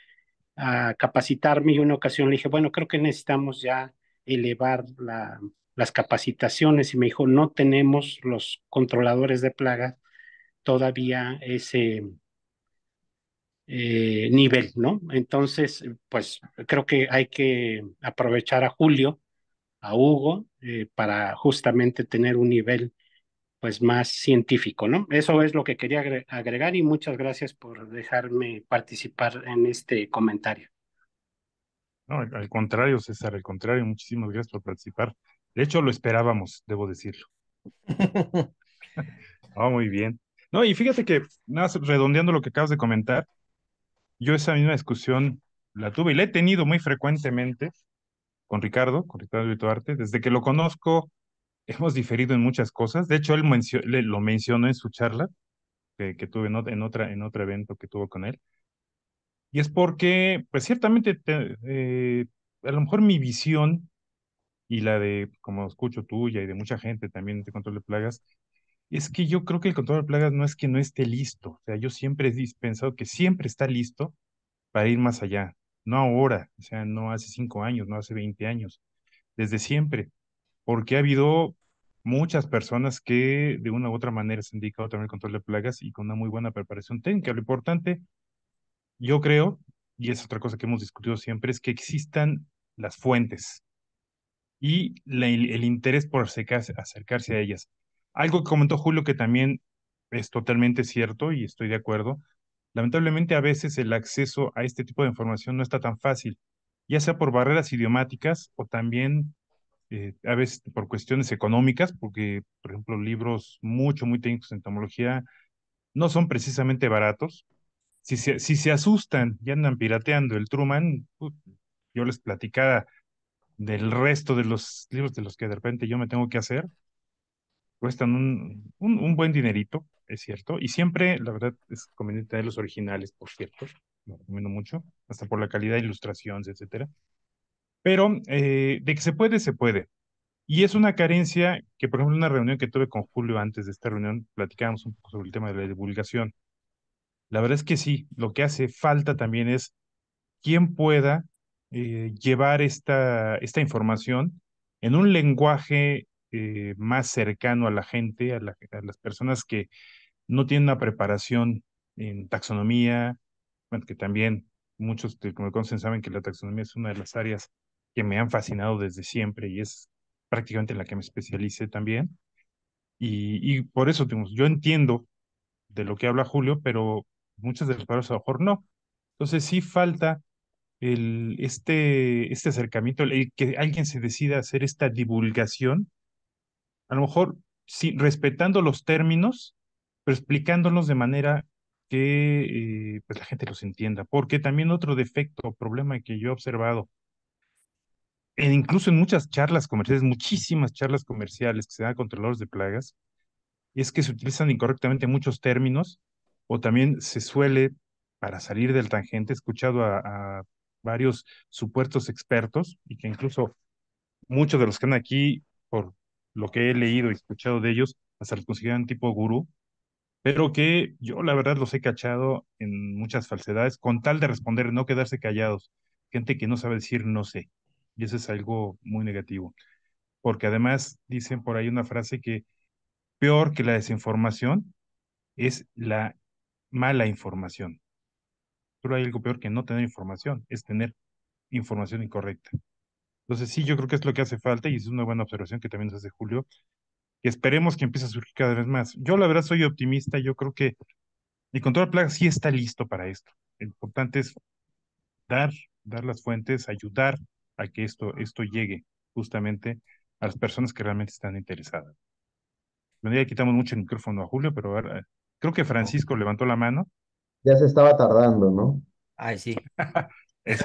a capacitarme y una ocasión le dije, bueno, creo que necesitamos ya elevar la, las capacitaciones y me dijo, no tenemos los controladores de plagas todavía ese eh, nivel, ¿no? Entonces, pues creo que hay que aprovechar a Julio, a Hugo, eh, para justamente tener un nivel pues más científico, ¿no? Eso es lo que quería agregar y muchas gracias por dejarme participar en este comentario. No, al contrario, César, al contrario, muchísimas gracias por participar. De hecho, lo esperábamos, debo decirlo. Ah, muy bien. No, y fíjate que, nada, redondeando lo que acabas de comentar, yo esa misma discusión la tuve y la he tenido muy frecuentemente con Ricardo, con Ricardo Vituarte. Desde que lo conozco, hemos diferido en muchas cosas. De hecho, él lo mencionó en su charla que, tuve en, otra, en otro evento que tuvo con él. Y es porque, pues ciertamente, eh, a lo mejor mi visión y la de, como escucho tuya y de mucha gente también de control de plagas, es que yo creo que el control de plagas no es que no esté listo. O sea, yo siempre he pensado que siempre está listo para ir más allá. No ahora, o sea, no hace cinco años, no hace 20 años, desde siempre. Porque ha habido muchas personas que de una u otra manera se han dedicado también al control de plagas y con una muy buena preparación técnica. Lo importante, yo creo, y es otra cosa que hemos discutido siempre, es que existan las fuentes y el interés por acercarse, a ellas. Algo que comentó Julio que también es totalmente cierto y estoy de acuerdo. Lamentablemente a veces el acceso a este tipo de información no está tan fácil, ya sea por barreras idiomáticas o también eh, a veces por cuestiones económicas, porque por ejemplo libros mucho, muy técnicos en entomología no son precisamente baratos. Si se, si se asustan y andan pirateando el Truman, yo les platicaba del resto de los libros de los que de repente yo me tengo que hacer, cuestan un, buen dinerito, es cierto, y siempre, la verdad, es conveniente tener los originales, por cierto, lo recomiendo mucho, hasta por la calidad de ilustraciones, etc. Pero eh, de que se puede, se puede. Y es una carencia que, por ejemplo, en una reunión que tuve con Julio antes de esta reunión, platicábamos un poco sobre el tema de la divulgación. La verdad es que sí, lo que hace falta también es quien pueda eh, llevar esta, esta información en un lenguaje eh, más cercano a la gente, a, las personas que no tienen una preparación en taxonomía, bueno, que también muchos como me conocen saben que la taxonomía es una de las áreas que me han fascinado desde siempre y es prácticamente en la que me especialicé también. Y, por eso, yo entiendo de lo que habla Julio, pero muchos de las palabras a lo mejor no. Entonces sí falta el, este, este acercamiento, el que alguien se decida hacer esta divulgación, a lo mejor respetando los términos, pero explicándolos de manera que eh, pues la gente los entienda. Porque también otro defecto o problema que yo he observado, incluso en muchas charlas comerciales, muchísimas charlas comerciales que se dan a controladores de plagas, es que se utilizan incorrectamente muchos términos o también se suele, para salir del tangente, he escuchado a varios supuestos expertos y que incluso muchos de los que están aquí, por lo que he leído y escuchado de ellos, hasta los consideran tipo gurú, pero que yo la verdad los he cachado en muchas falsedades con tal de responder, no quedarse callados. Gente que no sabe decir no sé. Y eso es algo muy negativo. Porque además dicen por ahí una frase que peor que la desinformación es la mala información pero hay algo peor que no tener información, es tener información incorrecta. Entonces sí, yo creo que es lo que hace falta y es una buena observación que también nos hace Julio, Y esperemos que empiece a surgir cada vez más. Yo la verdad soy optimista, yo creo que el control plaga sí está listo para esto. Lo importante es dar, dar las fuentes, ayudar a que esto, esto llegue justamente a las personas que realmente están interesadas. Bueno, ya quitamos mucho el micrófono a Julio, pero creo que Francisco levantó la mano ya se estaba tardando, ¿no? Ay, sí. es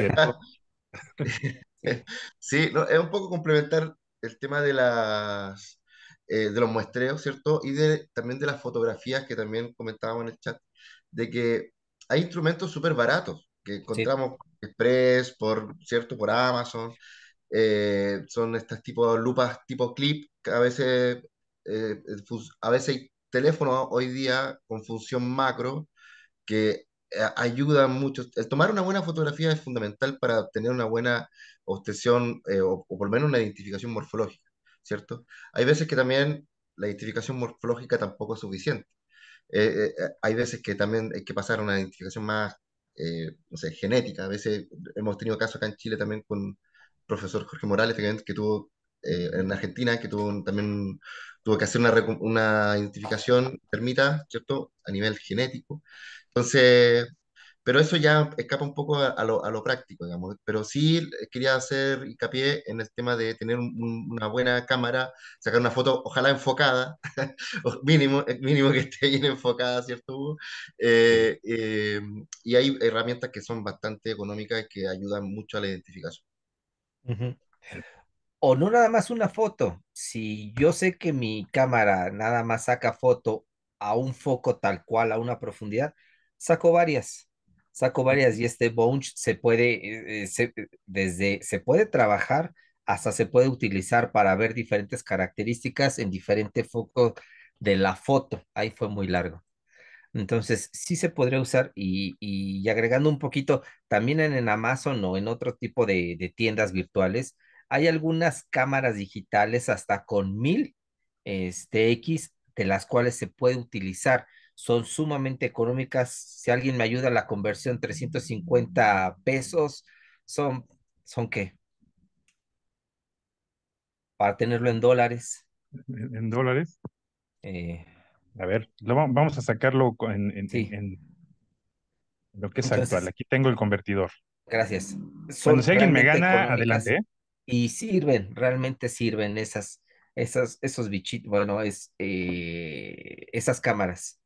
sí, es un poco complementar el tema de las eh, de los muestreos, ¿cierto? Y también de las fotografías que también comentábamos en el chat, de que hay instrumentos súper baratos que encontramos por Express, por, ¿cierto? Por Amazon. Eh, son estas tipo lupas tipo clip a veces, eh, a veces hay teléfonos hoy día con función macro que eh, ayuda mucho. Tomar una buena fotografía es fundamental para obtener una buena obtención eh, o, por lo menos una identificación morfológica, ¿cierto? Hay veces que también la identificación morfológica tampoco es suficiente. Eh, hay veces que también hay que pasar a una identificación más, no sé, genética. A veces hemos tenido casos acá en Chile también con el profesor Jorge Morales, que tuvo eh, en Argentina, que tuvo también tuvo que hacer una, una identificación permita, ¿cierto?, a nivel genético. Entonces, pero eso ya escapa un poco a, lo, a, lo, práctico, digamos. Pero sí eh, quería hacer hincapié en el tema de tener una buena cámara, sacar una foto, ojalá enfocada, mínimo, eh, mínimo que esté bien enfocada, ¿cierto? y hay herramientas que son bastante económicas y que ayudan mucho a la identificación o no nada más una foto. Si yo sé que mi cámara nada más saca foto a un foco tal cual, a una profundidad, saco varias. Saco varias y este bunch se puede, eh, eh, desde, se puede trabajar hasta se puede utilizar para ver diferentes características en diferente foco de la foto. Ahí fue muy largo. Entonces, sí se podría usar y, y agregando un poquito, también en, Amazon o en otro tipo de, de tiendas virtuales, hay algunas cámaras digitales hasta con mil este, X, de las cuales se puede utilizar. Son sumamente económicas. Si alguien me ayuda a la conversión, 350 pesos. Son, ¿son qué? Para tenerlo en dólares. ¿En dólares? Eh, a ver, vamos a sacarlo en, lo que es actual. Aquí tengo el convertidor. Gracias. Son Cuando alguien me gana, adelante. ¿eh? Y sirven, realmente sirven esas, esas, esos bichitos, bueno, es, eh, esas cámaras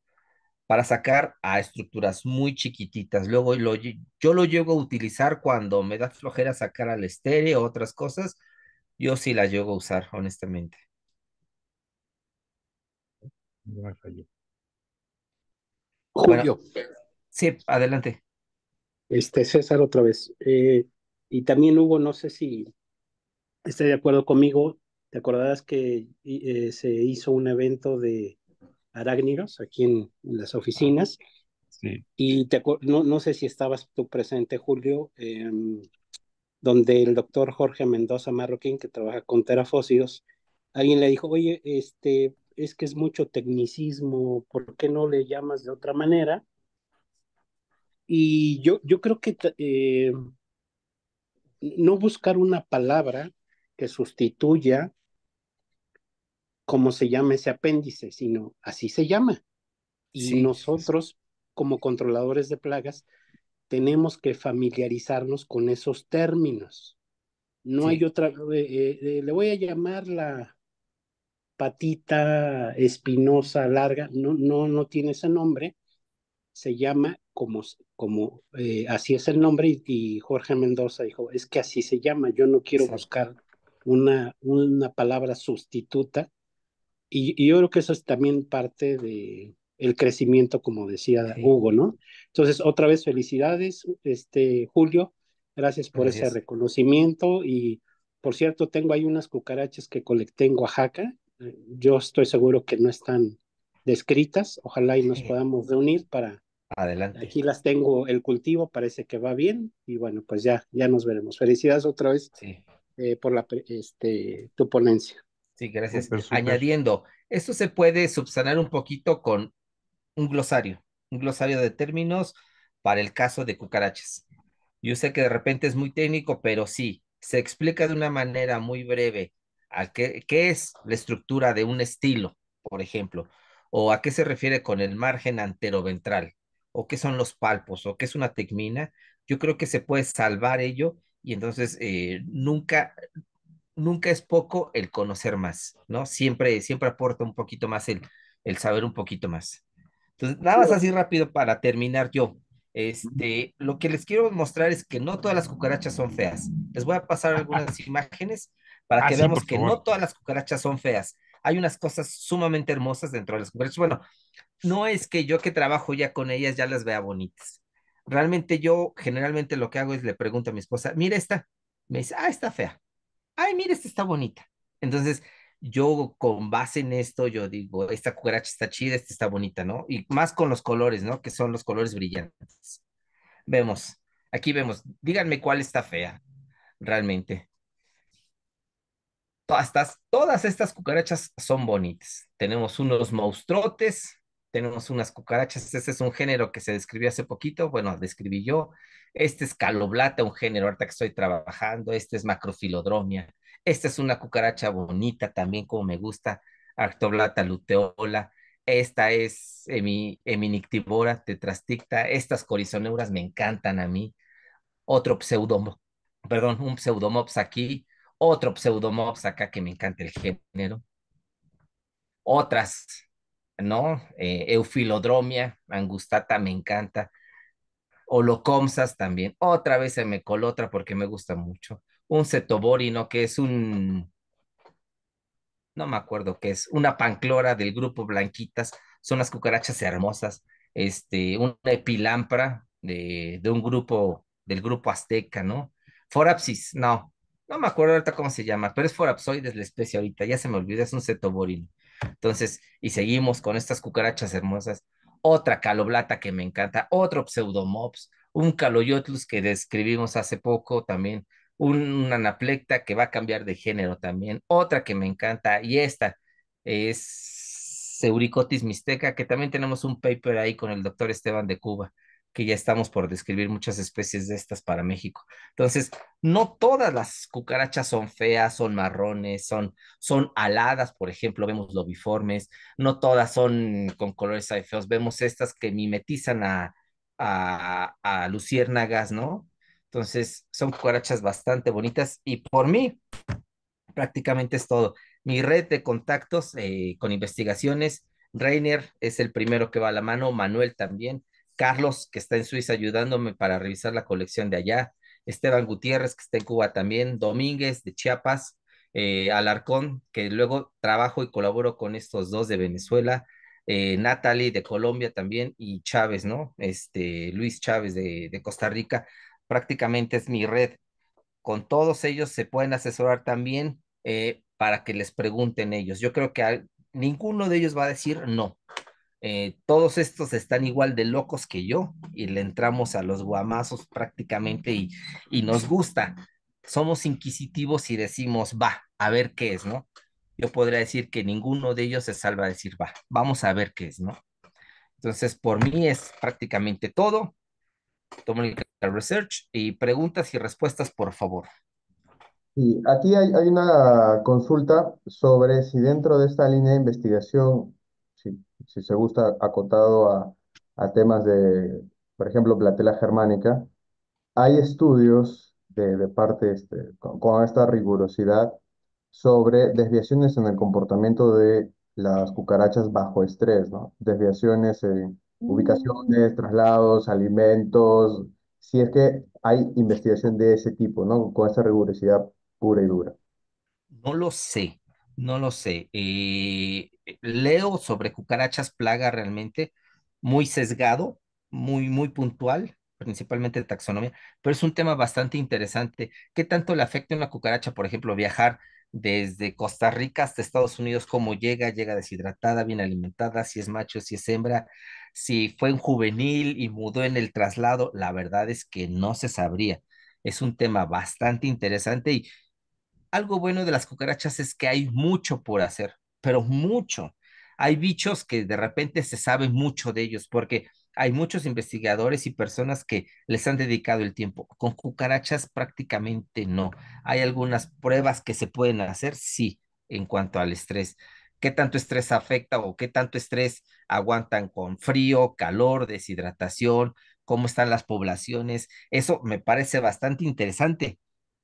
para sacar a estructuras muy chiquititas. Luego lo, yo lo llego a utilizar cuando me da flojera sacar al estéreo, otras cosas. Yo sí las llego a usar, honestamente. sí, adelante. Este, César, otra vez. Eh, y también hubo, no sé si Estoy de acuerdo conmigo, te acordarás que eh, se hizo un evento de arácnidos aquí en, las oficinas. Sí. Y te, no, sé si estabas tú presente, Julio, em, donde el doctor Jorge Mendoza Marroquín, que trabaja con terafósidos, alguien le dijo, oye, este, es que es mucho tecnicismo, ¿por qué no le llamas de otra manera? Y yo, yo creo que eh, no buscar una palabra que sustituya como se llama ese apéndice, sino así se llama. Y nosotros, como controladores de plagas, tenemos que familiarizarnos con esos términos. No hay otra, eh, eh, eh, le voy a llamar la patita espinosa larga, no, no, no tiene ese nombre, se llama como, como así es el nombre y, Jorge Mendoza dijo, es que así se llama, yo no quiero buscar una, una palabra sustituta. Y, yo creo que eso es también parte de el crecimiento, como decía Hugo, ¿no? Entonces, otra vez felicidades, este Julio, gracias por ese reconocimiento y por cierto, tengo ahí unas cucarachas que colecté en Oaxaca. Eh, yo estoy seguro que no están descritas. Ojalá y nos podamos reunir para. Adelante. Aquí las tengo el cultivo, parece que va bien. Y bueno, pues ya, ya nos veremos. Felicidades otra vez sí. Eh, por la, este, tu ponencia. Sí, gracias. Añadiendo, esto se puede subsanar un poquito con un glosario, un glosario de términos para el caso de cucarachas. Yo sé que de repente es muy técnico, pero sí, se explica de una manera muy breve a qué, qué es la estructura de un estilo, por ejemplo, o a qué se refiere con el margen anteroventral, o qué son los palpos, o qué es una tecmina. Yo creo que se puede salvar ello y entonces eh, nunca, nunca es poco el conocer más, ¿no? Siempre, siempre aporta un poquito más el, el saber un poquito más. Entonces, nada más así rápido para terminar yo. Este, lo que les quiero mostrar es que no todas las cucarachas son feas. Les voy a pasar algunas imágenes para ah, que veamos que no todas las cucarachas son feas. Hay unas cosas sumamente hermosas dentro de las cucarachas. Bueno, no es que yo que trabajo ya con ellas ya las vea bonitas, Realmente yo generalmente lo que hago es le pregunto a mi esposa, mira esta, me dice, ah, está fea. Ay, mira, esta está bonita. Entonces, yo con base en esto, yo digo, esta cucaracha está chida, esta está bonita, ¿no? Y más con los colores, ¿no? Que son los colores brillantes. Vemos, aquí vemos, díganme cuál está fea, realmente. Todas, todas estas cucarachas son bonitas. Tenemos unos maustrotes tenemos unas cucarachas, este es un género que se describió hace poquito, bueno, describí yo, este es caloblata, un género ahorita que estoy trabajando, este es macrofilodromia, esta es una cucaracha bonita también como me gusta, arctoblata luteola, esta es hemi, tetrasticta, estas corizoneuras me encantan a mí, otro pseudomo, perdón, un pseudomops aquí, otro pseudomops acá que me encanta el género, otras ¿no? Eh, Eufilodromia, angustata, me encanta. Holocomsas también. Otra vez se me coló otra porque me gusta mucho. Un cetoborino, que es un. No me acuerdo qué es. Una panclora del grupo Blanquitas. Son las cucarachas hermosas. Este, una epilampra de, un grupo, del grupo azteca, ¿no? Forapsis, no. No me acuerdo ahorita cómo se llama, pero es Forapsoides la especie ahorita. Ya se me olvida, es un cetoborino. Entonces, y seguimos con estas cucarachas hermosas. Otra caloblata que me encanta, otro pseudomops, un caloyotlus que describimos hace poco también, un, anaplecta que va a cambiar de género también, otra que me encanta, y esta es Euricotis misteca, que también tenemos un paper ahí con el doctor Esteban de Cuba, que ya estamos por describir muchas especies de estas para México. Entonces, no todas las cucarachas son feas, son marrones, son, son aladas, por ejemplo, vemos lobiformes, no todas son con colores ahí feos, vemos estas que mimetizan a, a, luciérnagas, ¿no? Entonces, son cucarachas bastante bonitas y por mí, prácticamente es todo. Mi red de contactos eh, con investigaciones, Rainer es el primero que va a la mano, Manuel también, Carlos, que está en Suiza ayudándome para revisar la colección de allá, Esteban Gutiérrez, que está en Cuba también, Domínguez de Chiapas, eh, Alarcón, que luego trabajo y colaboro con estos dos de Venezuela, eh, Natalie de Colombia también y Chávez, ¿no? Este, Luis Chávez de, Costa Rica, prácticamente es mi red. Con todos ellos se pueden asesorar también eh, para que les pregunten ellos. Yo creo que ninguno de ellos va a decir no. Eh, todos estos están igual de locos que yo y le entramos a los guamazos prácticamente y, nos gusta. Somos inquisitivos y decimos, va, a ver qué es, ¿no? Yo podría decir que ninguno de ellos se salva a decir, va, vamos a ver qué es, ¿no? Entonces, por mí es prácticamente todo. el Research y preguntas y respuestas, por favor. Y aquí hay una consulta sobre si dentro de esta línea de investigación si se gusta, acotado a, temas de, por ejemplo, platela germánica, hay estudios de, parte este, con, con, esta rigurosidad sobre desviaciones en el comportamiento de las cucarachas bajo estrés, ¿no? Desviaciones en ubicaciones, mm. traslados, alimentos, si es que hay investigación de ese tipo, ¿no? Con esa rigurosidad pura y dura. No lo sé, no lo sé. Eh, leo sobre cucarachas plaga realmente muy sesgado, muy, muy puntual, principalmente de taxonomía, pero es un tema bastante interesante. ¿Qué tanto le afecta a una cucaracha, por ejemplo, viajar desde Costa Rica hasta Estados Unidos? ¿Cómo llega? ¿Llega deshidratada, bien alimentada? ¿Si es macho, si es hembra? ¿Si fue un juvenil y mudó en el traslado? La verdad es que no se sabría. Es un tema bastante interesante y, algo bueno de las cucarachas es que hay mucho por hacer, pero mucho. Hay bichos que de repente se sabe mucho de ellos porque hay muchos investigadores y personas que les han dedicado el tiempo. Con cucarachas prácticamente no. Hay algunas pruebas que se pueden hacer, sí, en cuanto al estrés. ¿Qué tanto estrés afecta o qué tanto estrés aguantan con frío, calor, deshidratación? ¿Cómo están las poblaciones? Eso me parece bastante interesante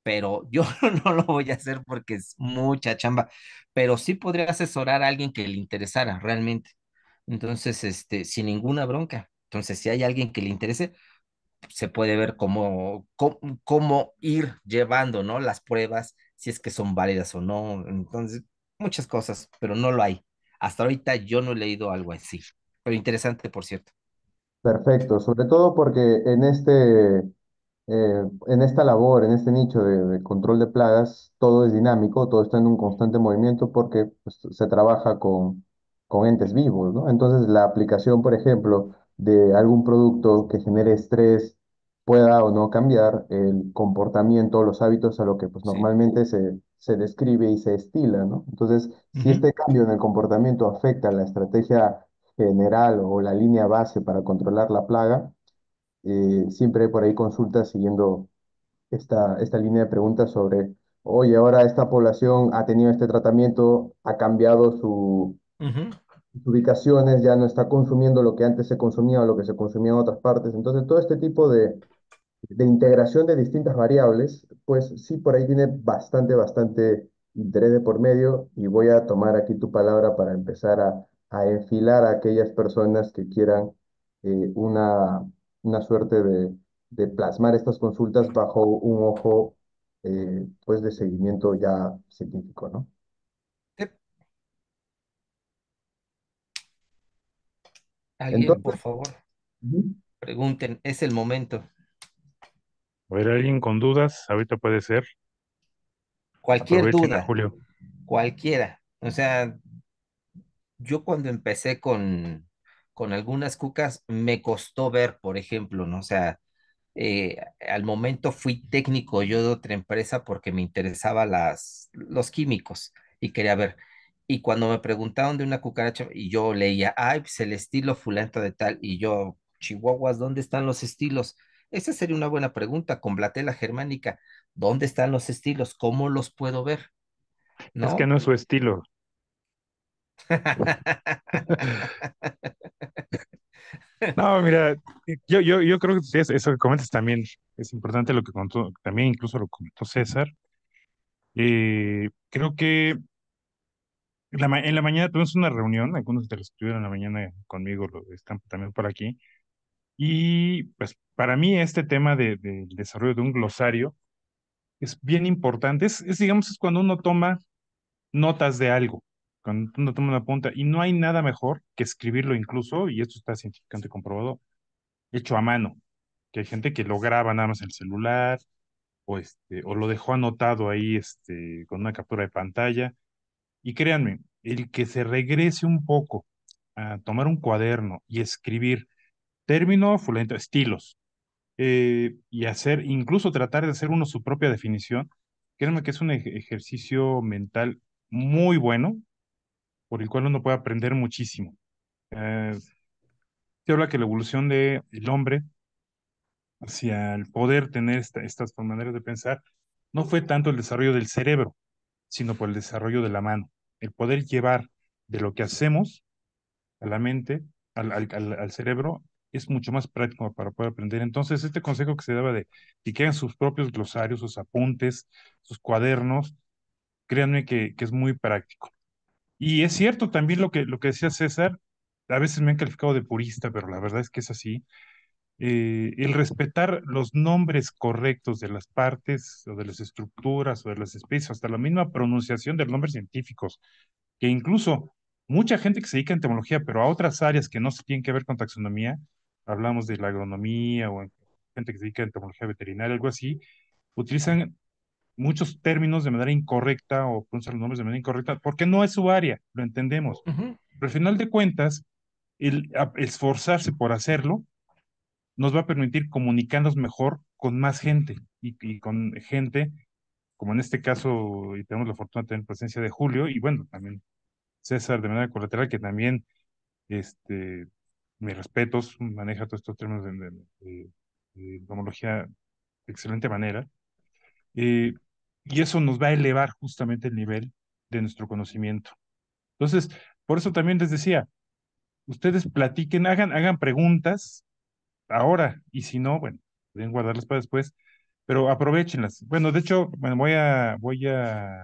pero yo no lo voy a hacer porque es mucha chamba, pero sí podría asesorar a alguien que le interesara realmente. Entonces, este, sin ninguna bronca. Entonces, si hay alguien que le interese, se puede ver cómo, cómo, ir llevando, ¿no? Las pruebas, si es que son válidas o no. Entonces, muchas cosas, pero no lo hay. Hasta ahorita yo no he leído algo así, pero interesante, por cierto. Perfecto, sobre todo porque en este eh, en esta labor, en este nicho de, control de plagas, todo es dinámico, todo está en un constante movimiento porque pues, se trabaja con, con entes vivos, Entonces la aplicación, por ejemplo, de algún producto que genere estrés pueda o no cambiar el comportamiento, los hábitos a lo que pues, normalmente se, describe y se estila, Entonces, si este cambio en el comportamiento afecta la estrategia general o la línea base para controlar la plaga, eh, siempre por ahí consultas siguiendo esta, esta línea de preguntas sobre, oye, ahora esta población ha tenido este tratamiento, ha cambiado su, sus ubicaciones, ya no está consumiendo lo que antes se consumía o lo que se consumía en otras partes. Entonces, todo este tipo de, de integración de distintas variables, pues sí, por ahí tiene bastante, bastante interés de por medio y voy a tomar aquí tu palabra para empezar a, enfilar a aquellas personas que quieran eh, una, una suerte de, plasmar estas consultas bajo un ojo eh, pues de seguimiento ya científico, ¿no? Alguien, por favor, pregunten, es el momento. A ver, ¿alguien con dudas? Ahorita puede ser. Cualquier duda. Julio. Cualquiera. O sea, yo cuando empecé con, con algunas cucas me costó ver, por ejemplo, ¿no? O sea, eh, al momento fui técnico yo de otra empresa porque me interesaba las, los químicos y quería ver. Y cuando me preguntaron de una cucaracha y yo leía, ay, pues el estilo fulento de tal, y yo, chihuahuas, ¿dónde están los estilos? Esa sería una buena pregunta con Blatela germánica. ¿Dónde están los estilos? ¿Cómo los puedo ver? ¿No? Es que no es su estilo. No, mira, yo, yo, yo creo que eso, que comentas también es importante lo que contó, también incluso lo comentó César. Eh, creo que en la mañana tuvimos una reunión, algunos de los que estuvieron en la mañana conmigo están también por aquí, y pues para mí este tema del de, desarrollo de un glosario es bien importante, es digamos, es cuando uno toma notas de algo, cuando toma una punta, y no hay nada mejor que escribirlo incluso, y esto está científicamente comprobado, hecho a mano, que hay gente que lo graba nada más en el celular, o, este, o lo dejó anotado ahí este, con una captura de pantalla. Y créanme, el que se regrese un poco a tomar un cuaderno y escribir términos fulento, estilos, eh, y hacer, incluso tratar de hacer uno su propia definición, créanme que es un ejercicio mental muy bueno por el cual uno puede aprender muchísimo. Eh, se habla que la evolución del hombre hacia el poder tener estas maneras de pensar no fue tanto el desarrollo del cerebro, sino por el desarrollo de la mano, el poder llevar de lo que hacemos a la mente, al, cerebro, es mucho más práctico para poder aprender. Entonces, este consejo que se daba de que crean sus propios glosarios, sus apuntes, sus cuadernos, créanme que es muy práctico. Y es cierto también lo que, lo que decía César, a veces me han calificado de purista, pero la verdad es que es así. Eh, el respetar los nombres correctos de las partes o de las estructuras o de las especies, hasta la misma pronunciación de los nombres científicos, que incluso mucha gente que se dedica a entomología, pero a otras áreas que no se tienen que ver con taxonomía, hablamos de la agronomía o gente que se dedica a entomología veterinaria, algo así, utilizan muchos términos de manera incorrecta o pronunciar los nombres de manera incorrecta, porque no es su área, lo entendemos. Pero al final de cuentas, el esforzarse por hacerlo nos va a permitir comunicarnos mejor con más gente y, con gente, como en este caso, y tenemos la fortuna de tener presencia de Julio y bueno, también César de manera colateral, que también, este, mis respetos, maneja todos estos términos de, de, de, excelente manera y eso nos va a elevar justamente el nivel de nuestro conocimiento. Entonces, por eso también les decía, ustedes platiquen, hagan, hagan preguntas ahora y si no, bueno, pueden guardarlas para después, pero aprovechenlas. Bueno, de hecho, bueno, voy a voy a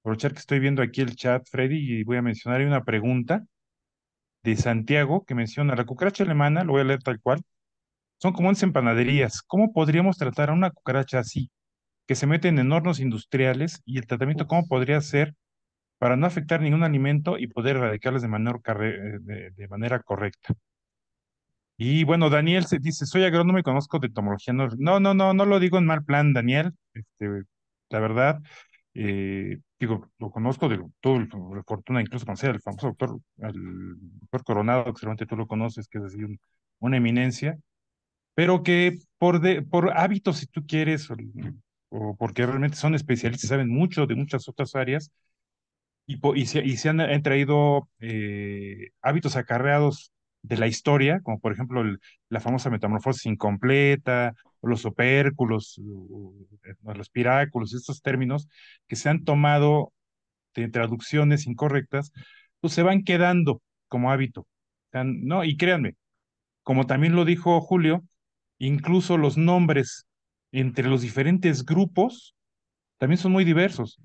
aprovechar que estoy viendo aquí el chat, Freddy, y voy a mencionar una pregunta de Santiago que menciona la cucaracha alemana, lo voy a leer tal cual. Son como en panaderías. ¿Cómo podríamos tratar a una cucaracha así? que se meten en hornos industriales y el tratamiento cómo podría ser para no afectar ningún alimento y poder erradicarlas de manera, eh, de, manera correcta. Y bueno, Daniel se dice, soy agrónomo y conozco de tomología. No, no, no, no, lo digo en mal plan, Daniel. Este, la verdad, eh, digo, lo conozco de todo, la fortuna, incluso conocer al famoso doctor, el doctor Coronado, que seguramente tú lo conoces, que es de una eminencia, pero que por, por hábitos, si tú quieres, porque realmente son especialistas, saben mucho de muchas otras áreas y, y, se, han, traído eh, hábitos acarreados de la historia, como por ejemplo la famosa metamorfosis incompleta, los opérculos, los piráculos, estos términos que se han tomado de traducciones incorrectas, pues se van quedando como hábito. ¿no? Y créanme, como también lo dijo Julio, incluso los nombres entre los diferentes grupos también son muy diversos.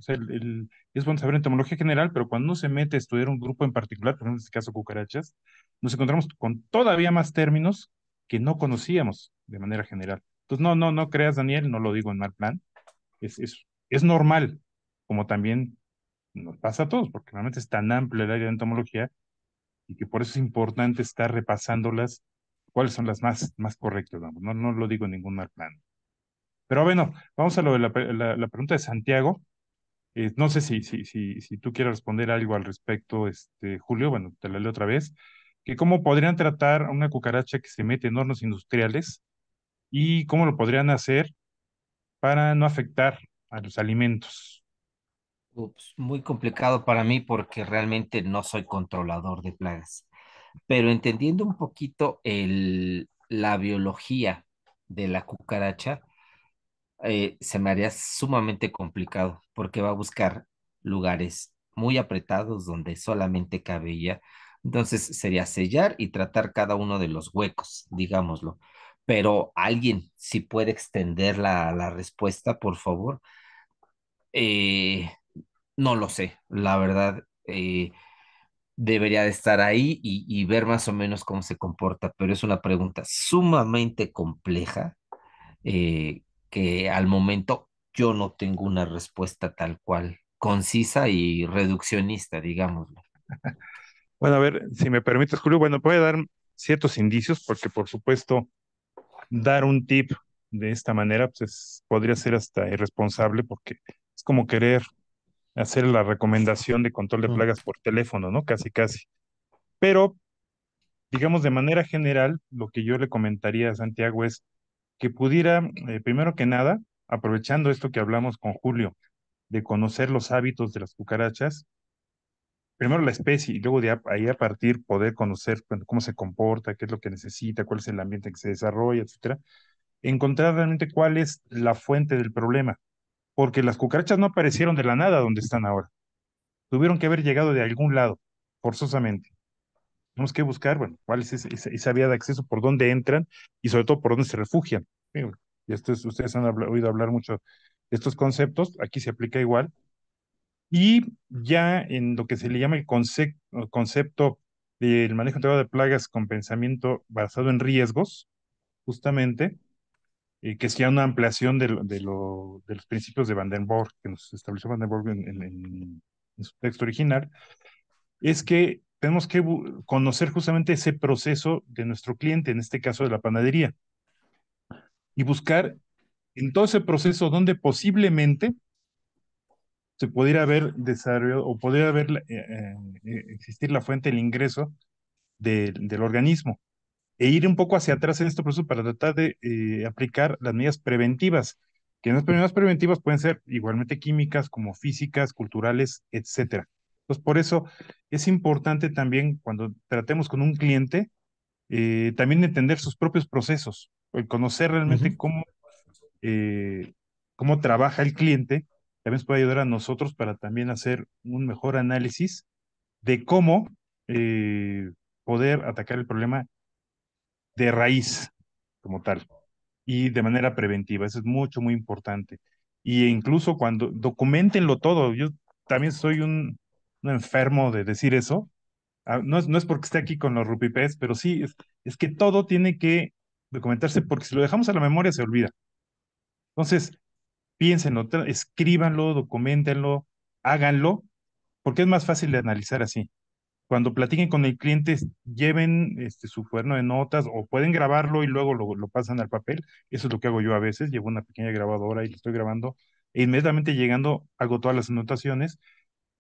es bueno saber entomología general, pero cuando uno se mete a estudiar un grupo en particular, por ejemplo, en este caso cucarachas, nos encontramos con todavía más términos que no conocíamos de manera general. Entonces, no, no, no creas, Daniel, no lo digo en mal plan. Es, es, normal, como también nos pasa a todos, porque realmente es tan amplio el área de entomología y que por eso es importante estar repasándolas, cuáles son las más, más correctas, No, no lo digo en ningún mal plan. Pero bueno, vamos a lo de la, pregunta de Santiago. Eh, no sé si, si, si, si tú quieres responder algo al respecto, este, Julio, bueno, te la leo otra vez, que cómo podrían tratar a una cucaracha que se mete en hornos industriales y cómo lo podrían hacer para no afectar a los alimentos. muy complicado para mí porque realmente no soy controlador de plagas, pero entendiendo un poquito el, la biología de la cucaracha, eh, se me haría sumamente complicado porque va a buscar lugares muy apretados donde solamente cabe Entonces sería sellar y tratar cada uno de los huecos, digámoslo. Pero alguien, si puede extender la, respuesta, por favor. Eh, no lo sé, la verdad. Eh, debería de estar ahí y, y, ver más o menos cómo se comporta, pero es una pregunta sumamente compleja eh, que al momento yo no tengo una respuesta tal cual, concisa y reduccionista, digámoslo. Bueno, a ver, si me permites, Julio, bueno, puede dar ciertos indicios, porque por supuesto, dar un tip de esta manera pues, podría ser hasta irresponsable, porque es como querer hacer la recomendación de control de plagas por teléfono, ¿no? Casi, casi. Pero, digamos, de manera general, lo que yo le comentaría a Santiago es, que pudiera, eh, primero que nada, aprovechando esto que hablamos con Julio, de conocer los hábitos de las cucarachas, primero la especie y luego de ahí a partir poder conocer cómo se comporta, qué es lo que necesita, cuál es el ambiente que se desarrolla, etcétera, encontrar realmente cuál es la fuente del problema, porque las cucarachas no aparecieron de la nada donde están ahora. Tuvieron que haber llegado de algún lado, forzosamente tenemos que buscar, bueno, cuál es esa, vía de acceso, por dónde entran y sobre todo por dónde se refugian. Y esto ustedes han oído hablar mucho de estos conceptos, aquí se aplica igual. Y ya en lo que se le llama el concepto, del manejo integrado de plagas con pensamiento basado en riesgos, justamente, eh, que es ya una ampliación de, lo, de, de, los principios de que nos estableció Van en, en, en su texto original, es que tenemos que conocer justamente ese proceso de nuestro cliente, en este caso de la panadería, y buscar en todo ese proceso donde posiblemente se pudiera haber desarrollado o pudiera haber eh, eh, existir la fuente del ingreso del organismo e ir un poco hacia atrás en este proceso para tratar de eh, aplicar las medidas preventivas, que las medidas preventivas pueden ser igualmente químicas como físicas, culturales, etcétera. Pues por eso es importante también cuando tratemos con un cliente, eh, también entender sus propios procesos, el conocer realmente cómo, eh, cómo trabaja el cliente, también nos puede ayudar a nosotros para también hacer un mejor análisis de cómo eh, poder atacar el problema de raíz como tal y de manera preventiva. Eso es mucho, muy importante. Y e incluso cuando documentenlo todo, yo también soy un, ...no enfermo de decir eso. Ah, no es, no es porque esté aquí con los rupipés, pero sí, es, que todo tiene que documentarse porque si lo dejamos a la memoria se olvida. Entonces, piénsenlo, escríbanlo, documentenlo, háganlo, porque es más fácil de analizar así. Cuando platiquen con el cliente, lleven este, su cuerno de notas o pueden grabarlo y luego lo, pasan al papel. Eso es lo que hago yo a veces. Llevo una pequeña grabadora y lo estoy grabando. E inmediatamente llegando, hago todas las anotaciones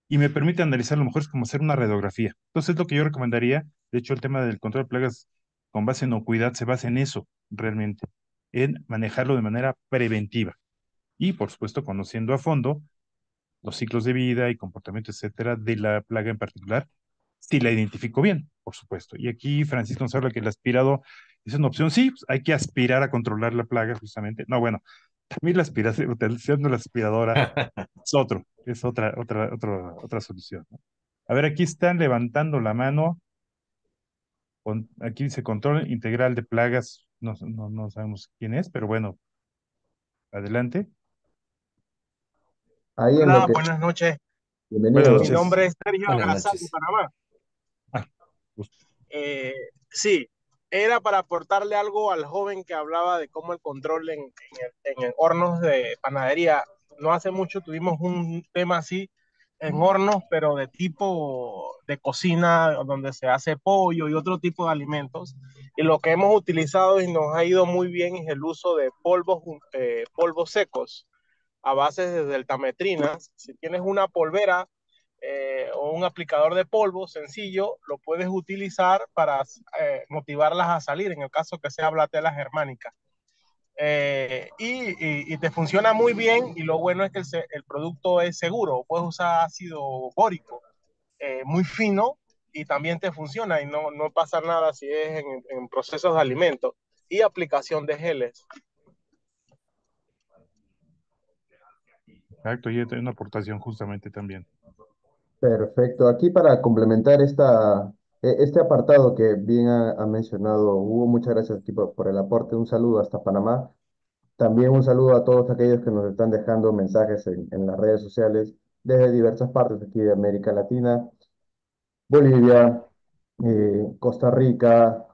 y me permite analizar, a lo mejor es como hacer una radiografía. Entonces, lo que yo recomendaría. De hecho, el tema del control de plagas con base en ocuidad se basa en eso, realmente, en manejarlo de manera preventiva. Y, por supuesto, conociendo a fondo los ciclos de vida y comportamiento, etcétera, de la plaga en particular, si la identifico bien, por supuesto. Y aquí Francisco nos habla que el aspirado es una opción. Sí, pues, hay que aspirar a controlar la plaga, justamente. No, bueno, mí la aspiración, utilizando la aspiradora es otro, es otra, otra, otra, otra solución. A ver, aquí están levantando la mano. aquí dice control integral de plagas. No, sabemos quién es, pero bueno, adelante. Ahí buenas noches. Mi nombre es Sergio de Panamá. Ah, eh, sí, era para aportarle algo al joven que hablaba de cómo el control en, en, hornos de panadería. No hace mucho tuvimos un tema así en hornos, pero de tipo de cocina, donde se hace pollo y otro tipo de alimentos. Y lo que hemos utilizado y nos ha ido muy bien es el uso de polvos, eh, polvos secos a base de deltametrina. Si tienes una polvera, eh, o un aplicador de polvo sencillo, lo puedes utilizar para eh, motivarlas a salir, en el caso que sea blatela germánica. Eh, y, y, te funciona muy bien y lo bueno es que el, producto es seguro, puedes usar ácido bórico muy fino y también te funciona y no, no pasa nada si es en, procesos de alimentos y aplicación de geles. Exacto, y es una aportación justamente también. Perfecto. Aquí para complementar esta, e, este apartado que bien ha, mencionado Hugo, muchas gracias por, el aporte. Un saludo hasta Panamá. También un saludo a todos aquellos que nos están dejando mensajes en, las redes sociales desde diversas partes aquí de América Latina, Bolivia, eh, Costa Rica,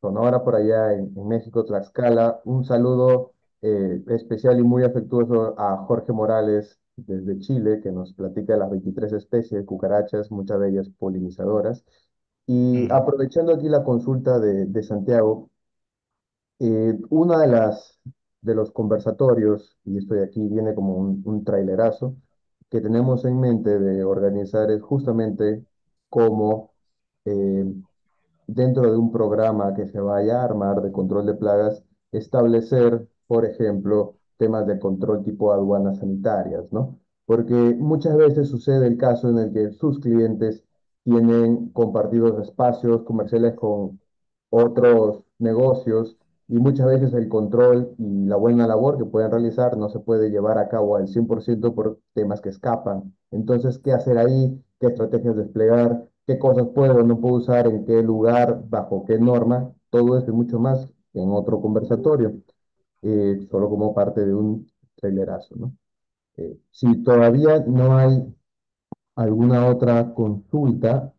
Sonora por allá en, México, Tlaxcala. Un saludo eh, especial y muy afectuoso a Jorge Morales desde Chile, que nos platica las 23 especies de cucarachas, muchas de ellas polinizadoras. Y mm. aprovechando aquí la consulta de, de Santiago, eh, una de las de los conversatorios, y esto de aquí viene como un, trailerazo, que tenemos en mente de organizar es justamente cómo eh, dentro de un programa que se vaya a armar de control de plagas, establecer, por ejemplo, temas de control tipo aduanas sanitarias, ¿no? Porque muchas veces sucede el caso en el que sus clientes tienen compartidos espacios comerciales con otros negocios y muchas veces el control y la buena labor que pueden realizar no se puede llevar a cabo al 100% por temas que escapan. Entonces, ¿qué hacer ahí? ¿Qué estrategias desplegar? ¿Qué cosas puedo o no puedo usar? ¿En qué lugar? ¿Bajo qué norma? Todo esto y mucho más en otro conversatorio. Eh, solo como parte de un trailerazo, eh, si todavía no hay alguna otra consulta,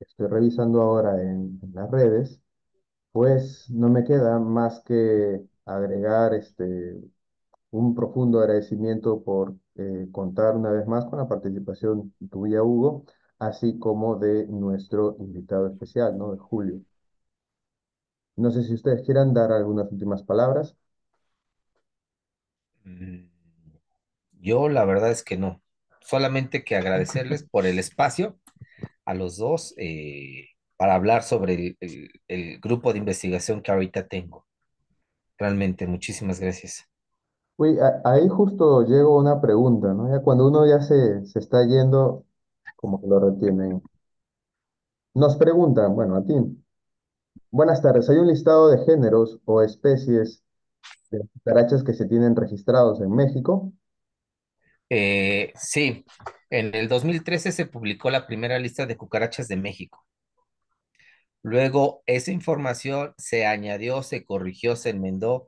estoy revisando ahora en, las redes, pues no me queda más que agregar este, un profundo agradecimiento por eh, contar una vez más con la participación tuya, Hugo, así como de nuestro invitado especial, ¿no? De Julio. No sé si ustedes quieran dar algunas últimas palabras. Yo la verdad es que no. Solamente que agradecerles por el espacio a los dos eh, para hablar sobre el, grupo de investigación que ahorita tengo. Realmente, muchísimas gracias. Uy, ahí justo llego una pregunta, ¿no? Ya cuando uno ya se, está yendo, como lo retienen. Nos preguntan, bueno, a ti. Buenas tardes, ¿hay un listado de géneros o especies de cucarachas que se tienen registrados en México? Eh, sí, en el 2013 se publicó la primera lista de cucarachas de México. Luego esa información se añadió, se corrigió, se enmendó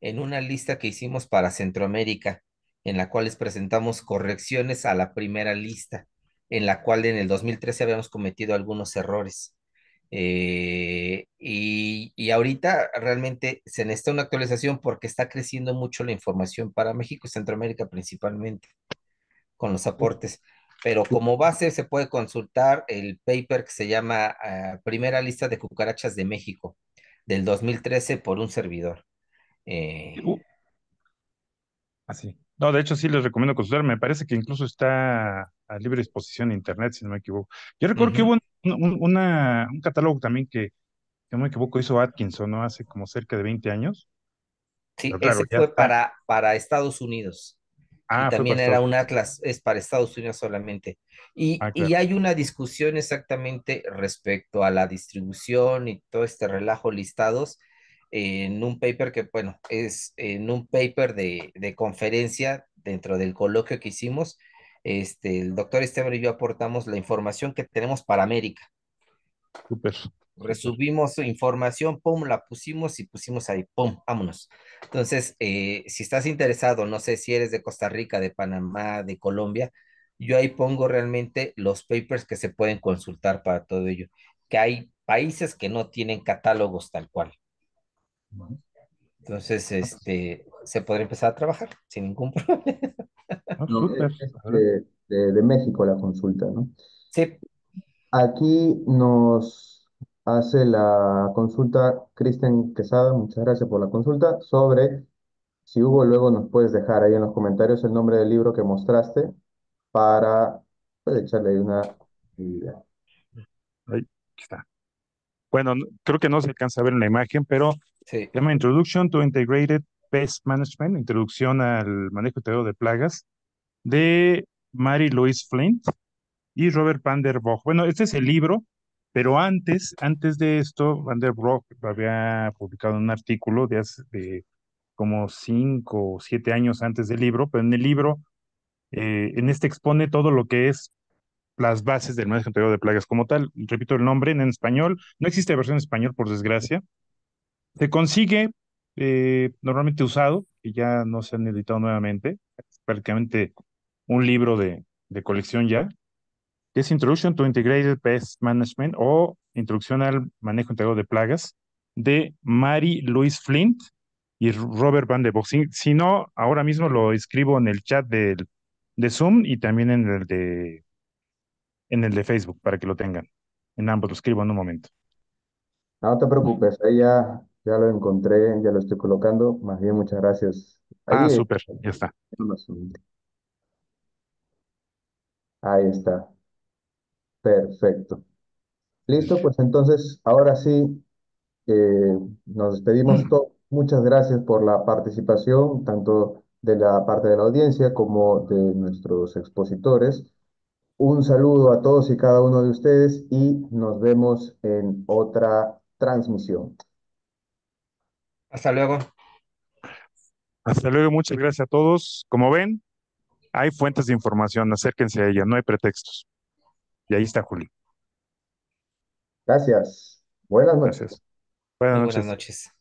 en una lista que hicimos para Centroamérica, en la cual les presentamos correcciones a la primera lista, en la cual en el 2013 habíamos cometido algunos errores. Eh, y, ahorita realmente se necesita una actualización porque está creciendo mucho la información para México y Centroamérica principalmente con los aportes. Pero como base se puede consultar el paper que se llama ah, Primera Lista de Cucarachas de México del 2013 por un servidor. Eh... Uh. Así. Ah, no, de hecho sí les recomiendo consultar. Me parece que incluso está a libre disposición en Internet, si no me equivoco. Yo recuerdo que hubo un un, un catálogo también que, si no me equivoco, hizo Atkinson, ¿no? Hace como cerca de 20 años. Sí, ese fue para, para Estados Unidos. Ah, también era un atlas, es para Estados Unidos solamente. Y, ah, hay una discusión exactamente respecto a la distribución y todo este relajo listados en un paper que, bueno, es en un paper de, de conferencia dentro del coloquio que hicimos este, el doctor Esteban y yo aportamos la información que tenemos para América. Súper. información, pum, la pusimos y pusimos ahí, pum, vámonos. Entonces, eh, si estás interesado, no sé si eres de Costa Rica, de Panamá, de Colombia, yo ahí pongo realmente los papers que se pueden consultar para todo ello, que hay países que no tienen catálogos tal cual. Entonces, este, se podría empezar a trabajar sin ningún problema. Este, de, México la consulta, ¿no? Sí. Aquí nos hace la consulta Cristian Quesada, muchas gracias por la consulta, sobre si Hugo luego nos puedes dejar ahí en los comentarios el nombre del libro que mostraste para pues, echarle ahí una idea. Ahí está. Bueno, creo que no se alcanza a ver en la imagen, pero sí. se llama Introduction to Integrated Pest Management, introducción al manejo integrado de plagas, de Mary Louise Flint y Robert van der Bueno, este es el libro, pero antes, antes de esto, van der había publicado un artículo de hace de como cinco o siete años antes del libro, pero en el libro, eh, en este expone todo lo que es las bases del manejo anterior de plagas como tal. Repito el nombre en español, no existe versión en español, por desgracia. Se consigue eh, normalmente usado, y ya no se han editado nuevamente, prácticamente un libro de, colección ya, que es Introduction to Integrated Pest Management o Introducción al Manejo Integrado de Plagas, de Mary Louise Flint y Robert Van de Boxing. Si no, ahora mismo lo escribo en el chat del, de Zoom y también en el de en el de Facebook para que lo tengan. En ambos lo escribo en un momento. No te preocupes, ahí ya, lo encontré, ya lo estoy colocando. Más bien, muchas gracias. ah, súper, ya está. Ahí está. Perfecto. Listo, pues entonces, ahora sí, eh, nos despedimos Muchas gracias por la participación, tanto de la parte de la audiencia como de nuestros expositores. Un saludo a todos y cada uno de ustedes y nos vemos en otra transmisión. Hasta luego. Hasta luego, muchas gracias a todos. Como ven, hay fuentes de información, acérquense a ella, no hay pretextos. Y ahí está Juli. Gracias. Buenas noches. Gracias. Buenas noches. Buenas noches.